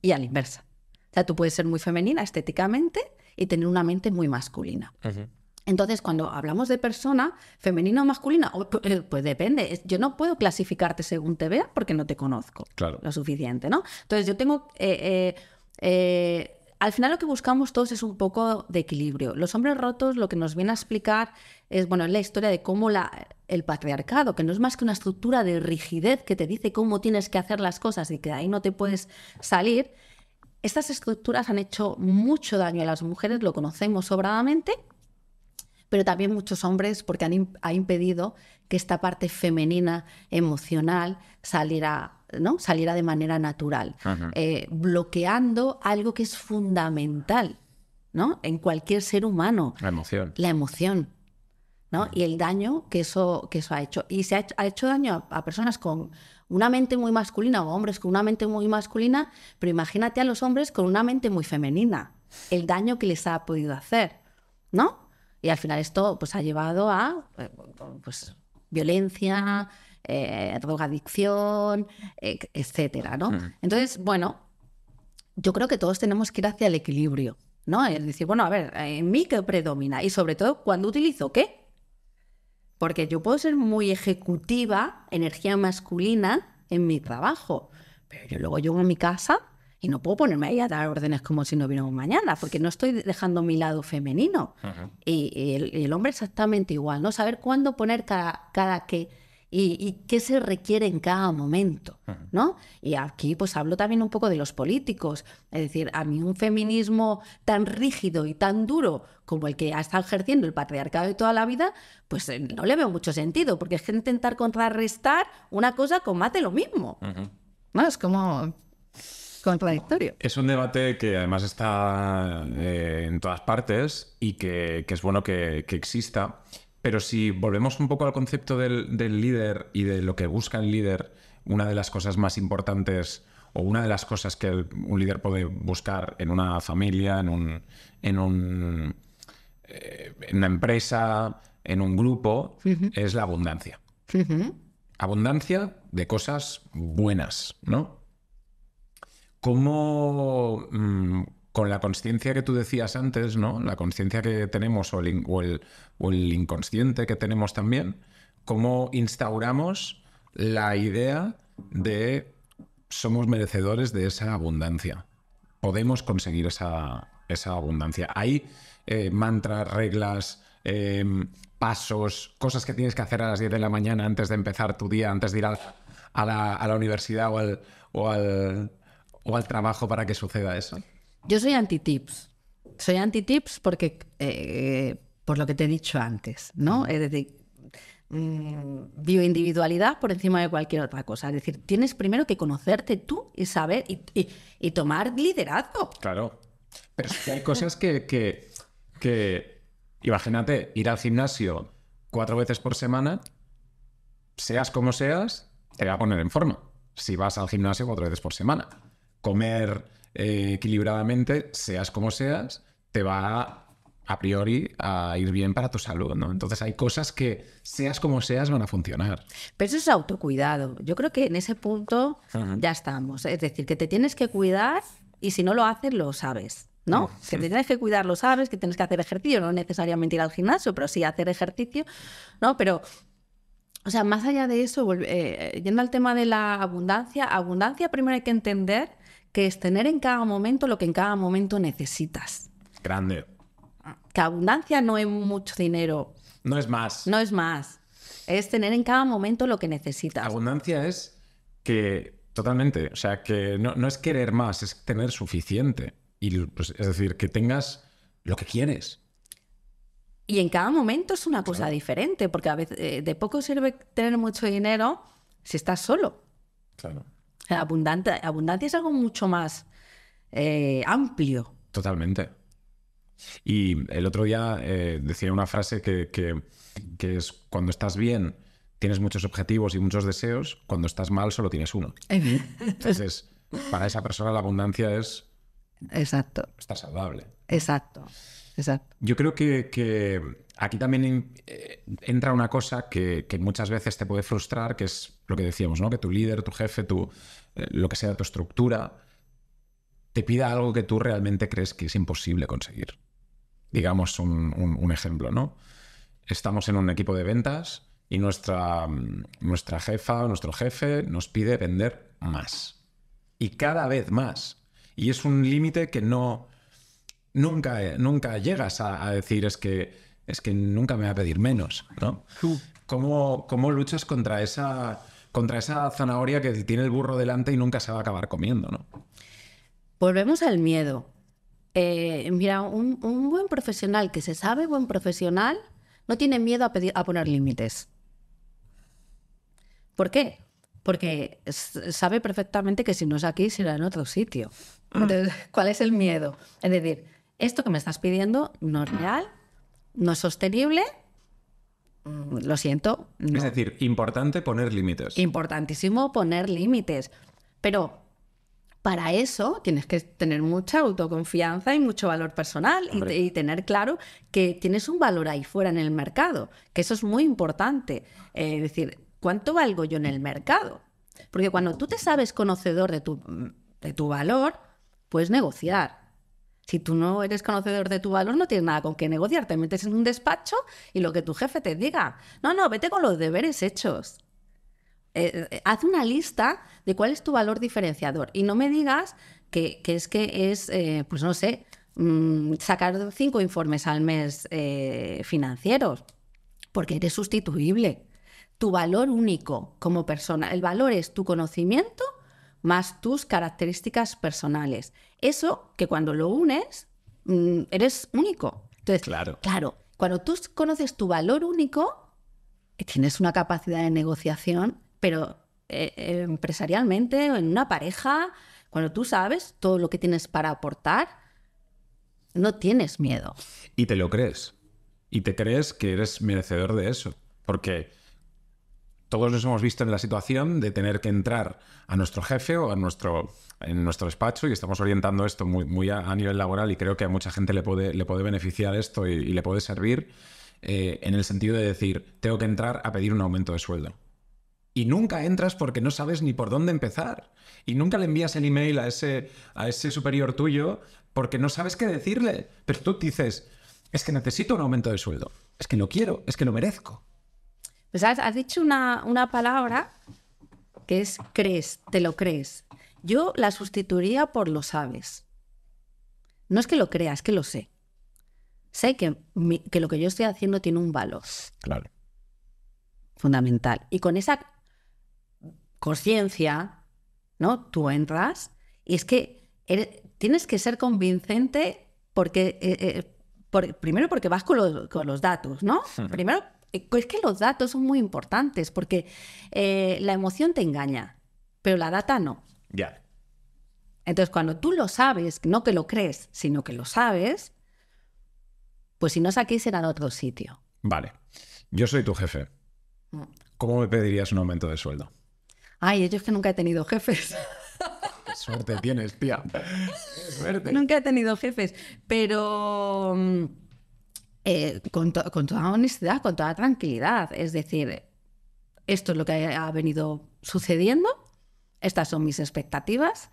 Y a la inversa. O sea, tú puedes ser muy femenina estéticamente y tener una mente muy masculina. Ajá. Entonces, cuando hablamos de persona, femenina o masculina, eh, pues, depende. Yo no puedo clasificarte según te vea porque no te conozco lo suficiente, ¿no? Entonces, yo tengo... Eh, eh, al final lo que buscamos todos es un poco de equilibrio. Los hombres rotos lo que nos viene a explicar es, bueno, la historia de cómo la, el patriarcado, que no es más que una estructura de rigidez que te dice cómo tienes que hacer las cosas y que de ahí no te puedes salir, estas estructuras han hecho mucho daño a las mujeres, lo conocemos sobradamente, pero también muchos hombres porque han, ha impedido que esta parte femenina emocional saliera ¿no? saliera de manera natural, eh, bloqueando algo que es fundamental ¿no? en cualquier ser humano. La emoción. La emoción. ¿no? Y el daño que eso, que eso ha hecho. Y se ha hecho, daño a, a, personas con una mente muy masculina o hombres con una mente muy masculina, pero imagínate a los hombres con una mente muy femenina, el daño que les ha podido hacer, ¿no? Y al final esto pues, ha llevado a eh, pues, violencia, eh, drogadicción, eh, etcétera, ¿no? Mm. Entonces, bueno, yo creo que todos tenemos que ir hacia el equilibrio, ¿no? Es decir, bueno, a ver, en mí qué predomina y sobre todo cuando utilizo qué. Porque yo puedo ser muy ejecutiva, energía masculina en mi trabajo, pero luego llego a mi casa y no puedo ponerme ahí a dar órdenes como si no hubiera un mañana, porque no estoy dejando mi lado femenino. y, el, hombre exactamente igual, ¿no? Saber cuándo poner cada, cada qué y, qué se requiere en cada momento, ¿no? Y aquí pues hablo también un poco de los políticos. Es decir, a mí un feminismo tan rígido y tan duro como el que ha estado ejerciendo el patriarcado de toda la vida, pues eh, no le veo mucho sentido, porque es que intentar contrarrestar una cosa combate lo mismo. ¿No? Es como contradictorio. Es un debate que además está eh, en todas partes y que, es bueno que, exista. Pero si volvemos un poco al concepto del, líder y de lo que busca el líder, una de las cosas más importantes o una de las cosas que un líder puede buscar en una familia, en un, en, un, eh, en una empresa, en un grupo, es la abundancia. Abundancia de cosas buenas, ¿no? ¿Cómo, mm, con la conciencia que tú decías antes, ¿no? La conciencia que tenemos o el, inconsciente que tenemos también, ¿cómo instauramos la idea de somos merecedores de esa abundancia? Podemos conseguir esa, abundancia. Hay eh, mantras, reglas, eh, pasos, cosas que tienes que hacer a las 10 de la mañana antes de empezar tu día, antes de ir a, la, universidad o al, o al o al trabajo para que suceda eso? Yo soy anti-tips. Soy anti-tips porque, eh, por lo que te he dicho antes, ¿no? Es decir, mm, bioindividualidad por encima de cualquier otra cosa. Es decir, tienes primero que conocerte tú y saber y, tomar liderazgo. Claro. Pero es hay cosas que, que, imagínate, ir al gimnasio cuatro veces por semana, seas como seas, te va a poner en forma. Si vas al gimnasio cuatro veces por semana comer eh, equilibradamente, seas como seas, te va a priori a ir bien para tu salud, ¿no? Entonces hay cosas que, seas como seas, van a funcionar. Pero eso es autocuidado. Yo creo que en ese punto ya estamos. Es decir, que te tienes que cuidar y si no lo haces, lo sabes. ¿no? Que te tienes que cuidar, lo sabes, que tienes que hacer ejercicio, no necesariamente ir al gimnasio, pero sí hacer ejercicio, ¿no? Pero o sea, más allá de eso, eh, yendo al tema de la abundancia, abundancia primero hay que entender que es tener en cada momento lo que en cada momento necesitas. Grande. Que abundancia no es mucho dinero. No es más. No es más. Es tener en cada momento lo que necesitas. Abundancia es que, totalmente, o sea, que no, es querer más, es tener suficiente. Y, pues, es decir, que tengas lo que quieres. Y en cada momento es una cosa diferente, porque a veces eh, de poco sirve tener mucho dinero si estás solo. Claro abundante, abundancia es algo mucho más eh, amplio. Totalmente. Y el otro día eh, decía una frase que, es, cuando estás bien tienes muchos objetivos y muchos deseos, cuando estás mal solo tienes uno. Entonces, para esa persona la abundancia es... Exacto. está saludable. Exacto. Yo creo que, aquí también eh, entra una cosa que, muchas veces te puede frustrar, que es lo que decíamos, ¿no? Que tu líder, tu jefe, tu, eh, lo que sea, tu estructura, te pida algo que tú realmente crees que es imposible conseguir. Digamos un, ejemplo, ¿no? Estamos en un equipo de ventas y nuestra, mm, nuestra jefa o nuestro jefe nos pide vender más. Y cada vez más. Y es un límite que no nunca, eh, nunca llegas a, decir es que, es que nunca me va a pedir menos, ¿no? ¿Cómo, luchas contra esa, contra esa zanahoria que tiene el burro delante y nunca se va a acabar comiendo, ¿no? Volvemos al miedo. Eh, mira, un, buen profesional que se sabe buen profesional no tiene miedo a, pedir, a poner límites. ¿Por qué? Porque sabe perfectamente que si no es aquí, será en otro sitio. Mm. ¿cuál es el miedo? Es decir, esto que me estás pidiendo no es real, no es sostenible, mm, lo siento. Es decir, importante poner límites. Importantísimo poner límites. Pero para eso tienes que tener mucha autoconfianza y mucho valor personal y, tener claro que tienes un valor ahí fuera en el mercado, que eso es muy importante. Eh, es decir, ¿cuánto valgo yo en el mercado? Porque cuando tú te sabes conocedor de tu, de tu valor, puedes negociar. Si tú no eres conocedor de tu valor, no tienes nada con qué negociar. Te metes en un despacho y lo que tu jefe te diga. No, no, vete con los deberes hechos. Eh, eh, haz una lista de cuál es tu valor diferenciador y no me digas que, es que es, eh, pues no sé, mm, sacar cinco informes al mes financieros, porque eres sustituible. Tu valor único como persona, el valor es tu conocimiento más tus características personales. Eso que cuando lo unes, mm, eres único. Entonces, claro. claro, cuando tú conoces tu valor único, eh, tienes una capacidad de negociación, pero eh, eh, empresarialmente o en una pareja, cuando tú sabes todo lo que tienes para aportar, no tienes miedo. Y te lo crees. Y te crees que eres merecedor de eso. Porque todos nos hemos visto en la situación de tener que entrar a nuestro jefe o a nuestro, en nuestro despacho y estamos orientando esto muy, a, nivel laboral y creo que a mucha gente le puede, le puede beneficiar esto y, le puede servir eh, en el sentido de decir, tengo que entrar a pedir un aumento de sueldo. Y nunca entras porque no sabes ni por dónde empezar. Y nunca le envías el email a ese, a ese superior tuyo porque no sabes qué decirle. Pero tú dices, es que necesito un aumento de sueldo. Es que lo quiero, es que lo merezco. Pues has, dicho una, palabra que es crees, te lo crees. Yo la sustituiría por lo sabes. No es que lo creas, es que lo sé. Sé que, que lo que yo estoy haciendo tiene un valor. Claro. Fundamental. Y con esa conciencia, ¿no? Tú entras y es que tienes que ser convincente porque, eh, eh, primero porque vas con, los datos, ¿no? Primero eh, es que los datos son muy importantes porque eh, la emoción te engaña, pero la data no. Ya. Entonces, cuando tú lo sabes, no que lo crees, sino que lo sabes, pues si no saquéis será en otro sitio. Vale. Yo soy tu jefe. Mm. ¿Cómo me pedirías un aumento de sueldo? Ay, yo es que nunca he tenido jefes. suerte tienes, tía. suerte. Nunca he tenido jefes, pero mm, eh, con, toda honestidad, con toda tranquilidad. Es decir, esto es lo que ha venido sucediendo, estas son mis expectativas,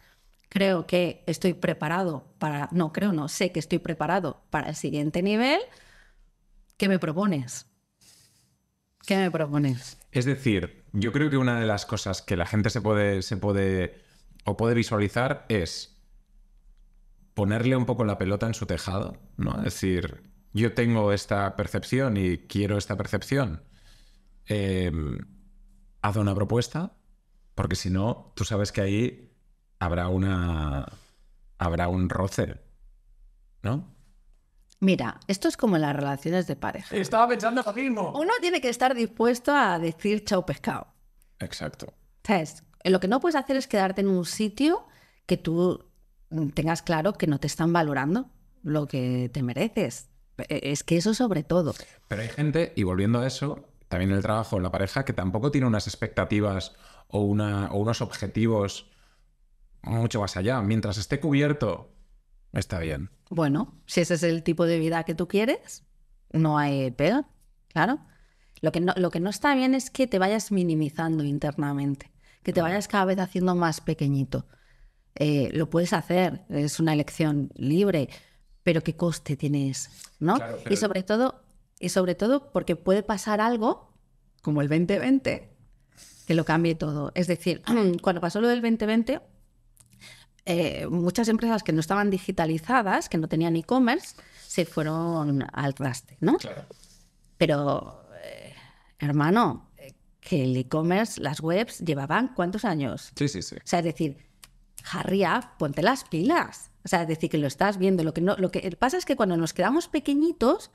creo que estoy preparado para, no creo, no, sé que estoy preparado para el siguiente nivel. ¿Qué me propones? ¿Qué me propones? Es decir, yo creo que una de las cosas que la gente se puede, se puede o puede visualizar es ponerle un poco la pelota en su tejado, ¿no? Es decir, yo tengo esta percepción y quiero esta percepción, em, haz una propuesta, porque si no, tú sabes que ahí habrá una. habrá un roce. ¿No? Mira, esto es como en las relaciones de pareja. Estaba pensando lo mismo. Uno tiene que estar dispuesto a decir chao pescado. Exacto. Lo que no puedes hacer es quedarte en un sitio que tú tengas claro que no te están valorando lo que te mereces. Eh, es que eso sobre todo. Pero hay gente, y volviendo a eso, también el trabajo, en la pareja, que tampoco tiene unas expectativas o, unos objetivos mucho más allá. Mientras esté cubierto, está bien. Bueno, si ese es el tipo de vida que tú quieres, no hay pega, claro. Lo que no, está bien es que te vayas minimizando internamente, que te vayas cada vez haciendo más pequeñito. Eh, lo puedes hacer, es una elección libre, pero qué coste tienes, ¿no? Y sobre todo, y sobre todo porque puede pasar algo como el 2020 que lo cambie todo. Es decir, cuando pasó lo del 2020, eh, muchas empresas que no estaban digitalizadas, que no tenían e-commerce, se fueron al traste, ¿no? Claro. Pero, eh, hermano, que el e-commerce, las webs, llevaban cuántos años. Sí, sí, sí. O sea, es decir, Harry, ponte las pilas. O sea, decir, que lo estás viendo. Lo que, no, lo que pasa es que cuando nos quedamos pequeñitos,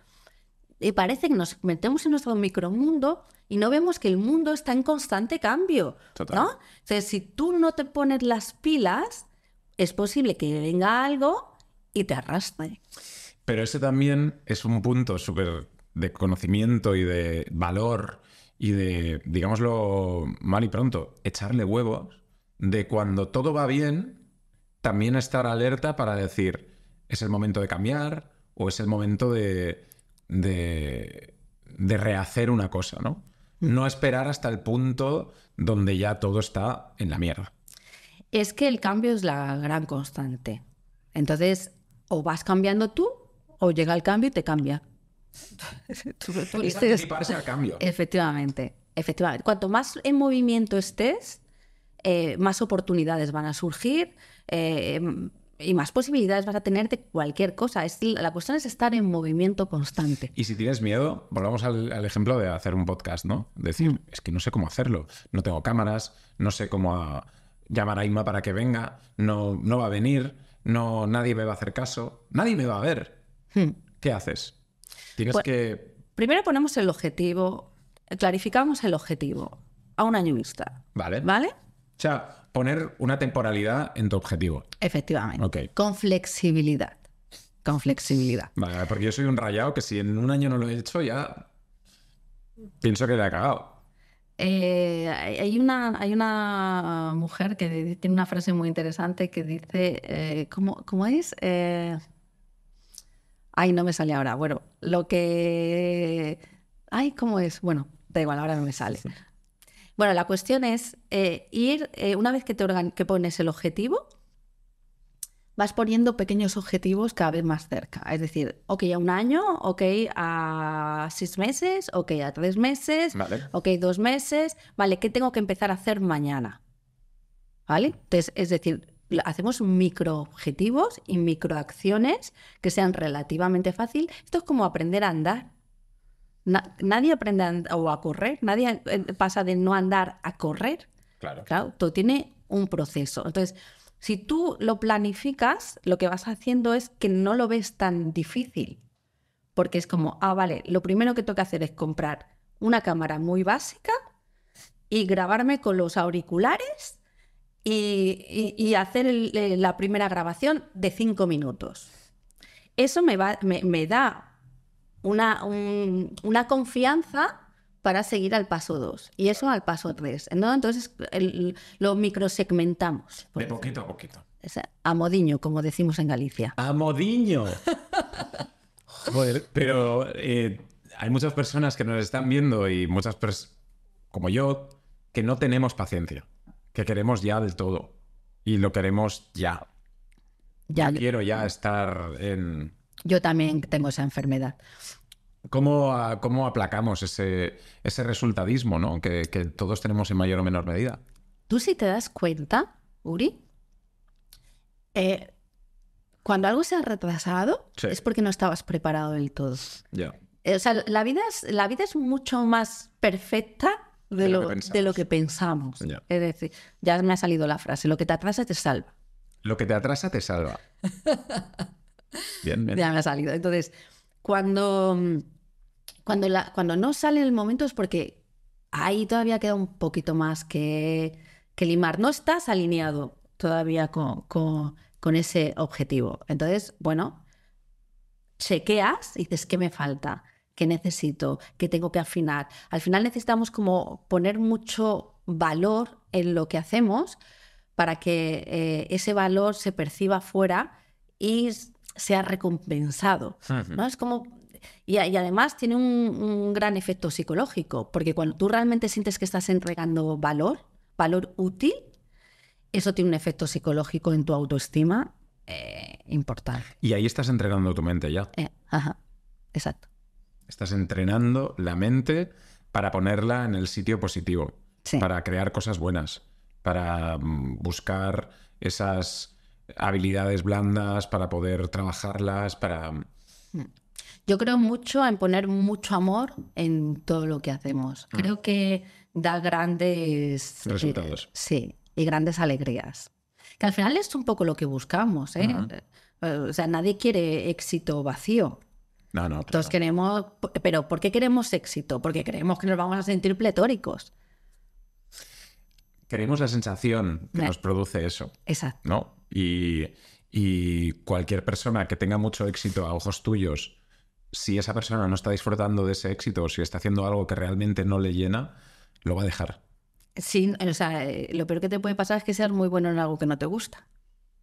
eh, parece que nos metemos en nuestro micromundo y no vemos que el mundo está en constante cambio. Total. O sea, si tú no te pones las pilas, es posible que venga algo y te arrastre. Pero ese también es un punto súper de conocimiento y de valor y de, digámoslo mal y pronto, echarle huevos de cuando todo va bien también estar alerta para decir, es el momento de cambiar o es el momento de, de, rehacer una cosa, ¿no? Mm. No esperar hasta el punto donde ya todo está en la mierda. Es que el cambio es la gran constante. Entonces, o vas cambiando tú o llega el cambio y te cambia. cambio. Efectivamente, efectivamente. Cuanto más en movimiento estés, eh, más oportunidades van a surgir eh, y más posibilidades vas a tener de cualquier cosa. Es, la cuestión es estar en movimiento constante. Y si tienes miedo, volvamos al, ejemplo de hacer un podcast, ¿no? Decir, mm. es que no sé cómo hacerlo, no tengo cámaras, no sé cómo llamar a Inma para que venga, no, no va a venir, no, nadie me va a hacer caso, nadie me va a ver. Mm. ¿Qué haces? Tienes pues, que... Primero ponemos el objetivo, clarificamos el objetivo a un año vista. Vale. ¿Vale? O sea, poner una temporalidad en tu objetivo. Efectivamente. Con flexibilidad. Con flexibilidad. Vale, porque yo soy un rayado que si en un año no lo he hecho, ya pienso que le ha cagado. Eh, hay, una, hay una mujer que tiene una frase muy interesante que dice, eh, ¿cómo, es? Eh, ay, no me sale ahora. Bueno, lo que... Ay, ¿cómo es? Bueno, da igual, ahora no me sale. Bueno, la cuestión es eh, ir, eh, una vez que, te que pones el objetivo, vas poniendo pequeños objetivos cada vez más cerca. Es decir, ok a un año, ok a seis meses, ok a tres meses, ok dos meses, vale, ¿qué tengo que empezar a hacer mañana? ¿Vale? Entonces, es decir, hacemos micro objetivos y microacciones que sean relativamente fácil. Esto es como aprender a andar nadie aprende a, o a correr, nadie eh, pasa de no andar a correr. Claro. Claro, todo tiene un proceso. Entonces, si tú lo planificas, lo que vas haciendo es que no lo ves tan difícil. Porque es como, ah, vale, lo primero que tengo que hacer es comprar una cámara muy básica y grabarme con los auriculares y, hacer eh, la primera grabación de cinco minutos. Eso me, va, me da una, confianza para seguir al paso 2 y eso al paso 3. Entonces lo microsegmentamos. De poquito a poquito. A modiño, como decimos en Galicia. ¡A Joder, pero eh, hay muchas personas que nos están viendo y muchas personas, como yo, que no tenemos paciencia, que queremos ya del todo y lo queremos ya. ya. quiero ya estar en yo también tengo esa enfermedad. ¿Cómo, ah, cómo aplacamos ese, ese resultadismo ¿no? que, todos tenemos en mayor o menor medida? Tú si te das cuenta, Uri, eh, cuando algo se ha retrasado es porque no estabas preparado del todo. Eh, o sea, la vida, es, la vida es mucho más perfecta de, lo, que pensamos. Es decir, ya me ha salido la frase, lo que te atrasa te salva. Lo que te atrasa te salva. Ya me ha salido. Entonces, cuando, cuando, cuando no sale el momento es porque ahí todavía queda un poquito más que, limar. No estás alineado todavía con, con, ese objetivo. Entonces, bueno, chequeas y dices, ¿qué me falta? ¿Qué necesito? ¿Qué tengo que afinar? Al final necesitamos como poner mucho valor en lo que hacemos para que eh, ese valor se perciba fuera y se ha recompensado. ¿no? Es como y, además tiene un, gran efecto psicológico, porque cuando tú realmente sientes que estás entregando valor, valor útil, eso tiene un efecto psicológico en tu autoestima eh, importante. Y ahí estás entrenando tu mente ya. Eh, ajá, exacto. Estás entrenando la mente para ponerla en el sitio positivo, para crear cosas buenas, para mm, buscar esas habilidades blandas, para poder trabajarlas, para... Mm, mm. Yo creo mucho en poner mucho amor en todo lo que hacemos. Mm. Creo que da grandes eh, resultados. sí, y grandes alegrías. Que al final es un poco lo que buscamos. ¿eh? Eh, o sea, nadie quiere éxito vacío. No, no. Todos queremos, pero ¿por qué queremos éxito? Porque creemos que nos vamos a sentir pletóricos. Queremos la sensación que nos produce eso. Exacto. No, y, cualquier persona que tenga mucho éxito a ojos tuyos, si esa persona no está disfrutando de ese éxito o si está haciendo algo que realmente no le llena, lo va a dejar. Sí, o sea, eh, lo peor que te puede pasar es que seas muy bueno en algo que no te gusta.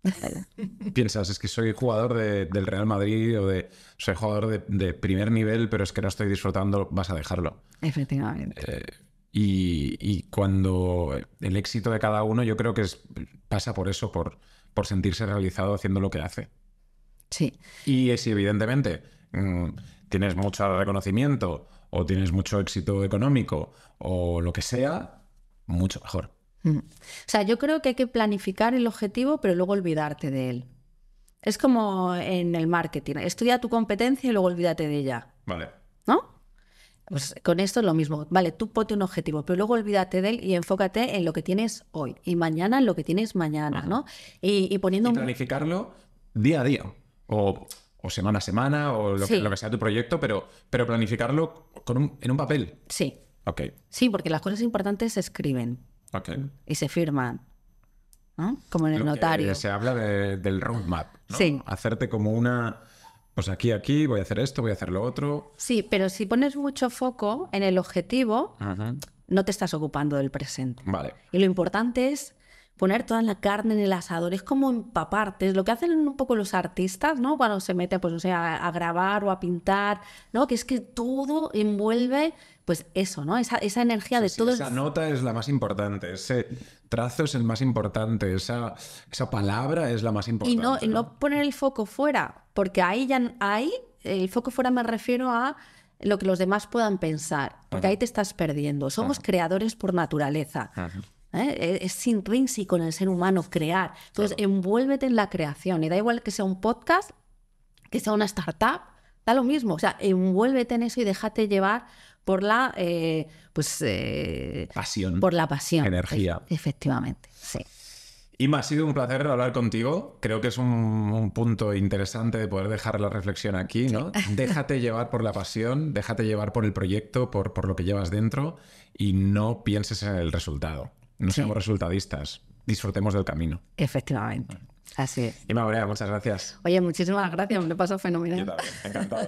Piensas, es que soy jugador del Real Madrid o de soy jugador de, primer nivel, pero es que no estoy disfrutando, vas a dejarlo. Efectivamente. Eh, y, cuando el éxito de cada uno, yo creo que pasa por eso, por, por sentirse realizado haciendo lo que hace. Sí. Y si evidentemente mm, tienes mucho reconocimiento o tienes mucho éxito económico o lo que sea, mucho mejor. Mm. O sea, yo creo que hay que planificar el objetivo, pero luego olvidarte de él. Es como en el marketing. Estudia tu competencia y luego olvídate de ella. Vale. Pues con esto es lo mismo. Vale, tú ponte un objetivo, pero luego olvídate de él y enfócate en lo que tienes hoy y mañana en lo que tienes mañana, ¿no? Y, poniendo... planificarlo día a día o, semana a semana o lo, que, sea tu proyecto, pero, pero planificarlo con en un papel. Sí. Ok. Sí, porque las cosas importantes se escriben. Ok. Y se firman. Como en el eh, notario. se habla del roadmap. ¿no? Sí. Hacerte como una pues aquí, aquí, voy a hacer esto, voy a hacer lo otro. Sí, pero si pones mucho foco en el objetivo, no te estás ocupando del presente. Vale. Y lo importante es poner toda la carne en el asador, es como empaparte, es lo que hacen un poco los artistas, ¿no? Cuando se mete, pues, o sea, a grabar o a pintar, ¿no? Que es que todo envuelve pues eso, ¿no? Esa, energía de todos... todo. Esa nota es la más importante, ese trazo es el más importante, esa, esa palabra es la más importante. Y no, poner el foco fuera, porque ahí ya hay el foco fuera me refiero a lo que los demás puedan pensar, porque ahí te estás perdiendo. Somos creadores por naturaleza. ¿eh? Eh, es intrínseco en el ser humano crear. Entonces, envuélvete en la creación. Y da igual que sea un podcast, que sea una startup, da lo mismo. O sea, envuélvete en eso y déjate llevar por la eh, pues eh, pasión. Por la pasión. Energía. efectivamente, sí. Y me ha sido un placer hablar contigo. Creo que es un, punto interesante de poder dejar la reflexión aquí, ¿no? Déjate llevar por la pasión, déjate llevar por el proyecto, por, por, lo que llevas dentro y no pienses en el resultado. No seamos resultadistas, disfrutemos del camino. Efectivamente. Así es. Y muchas gracias. Oye, muchísimas gracias, me he pasado fenomenal. encantado.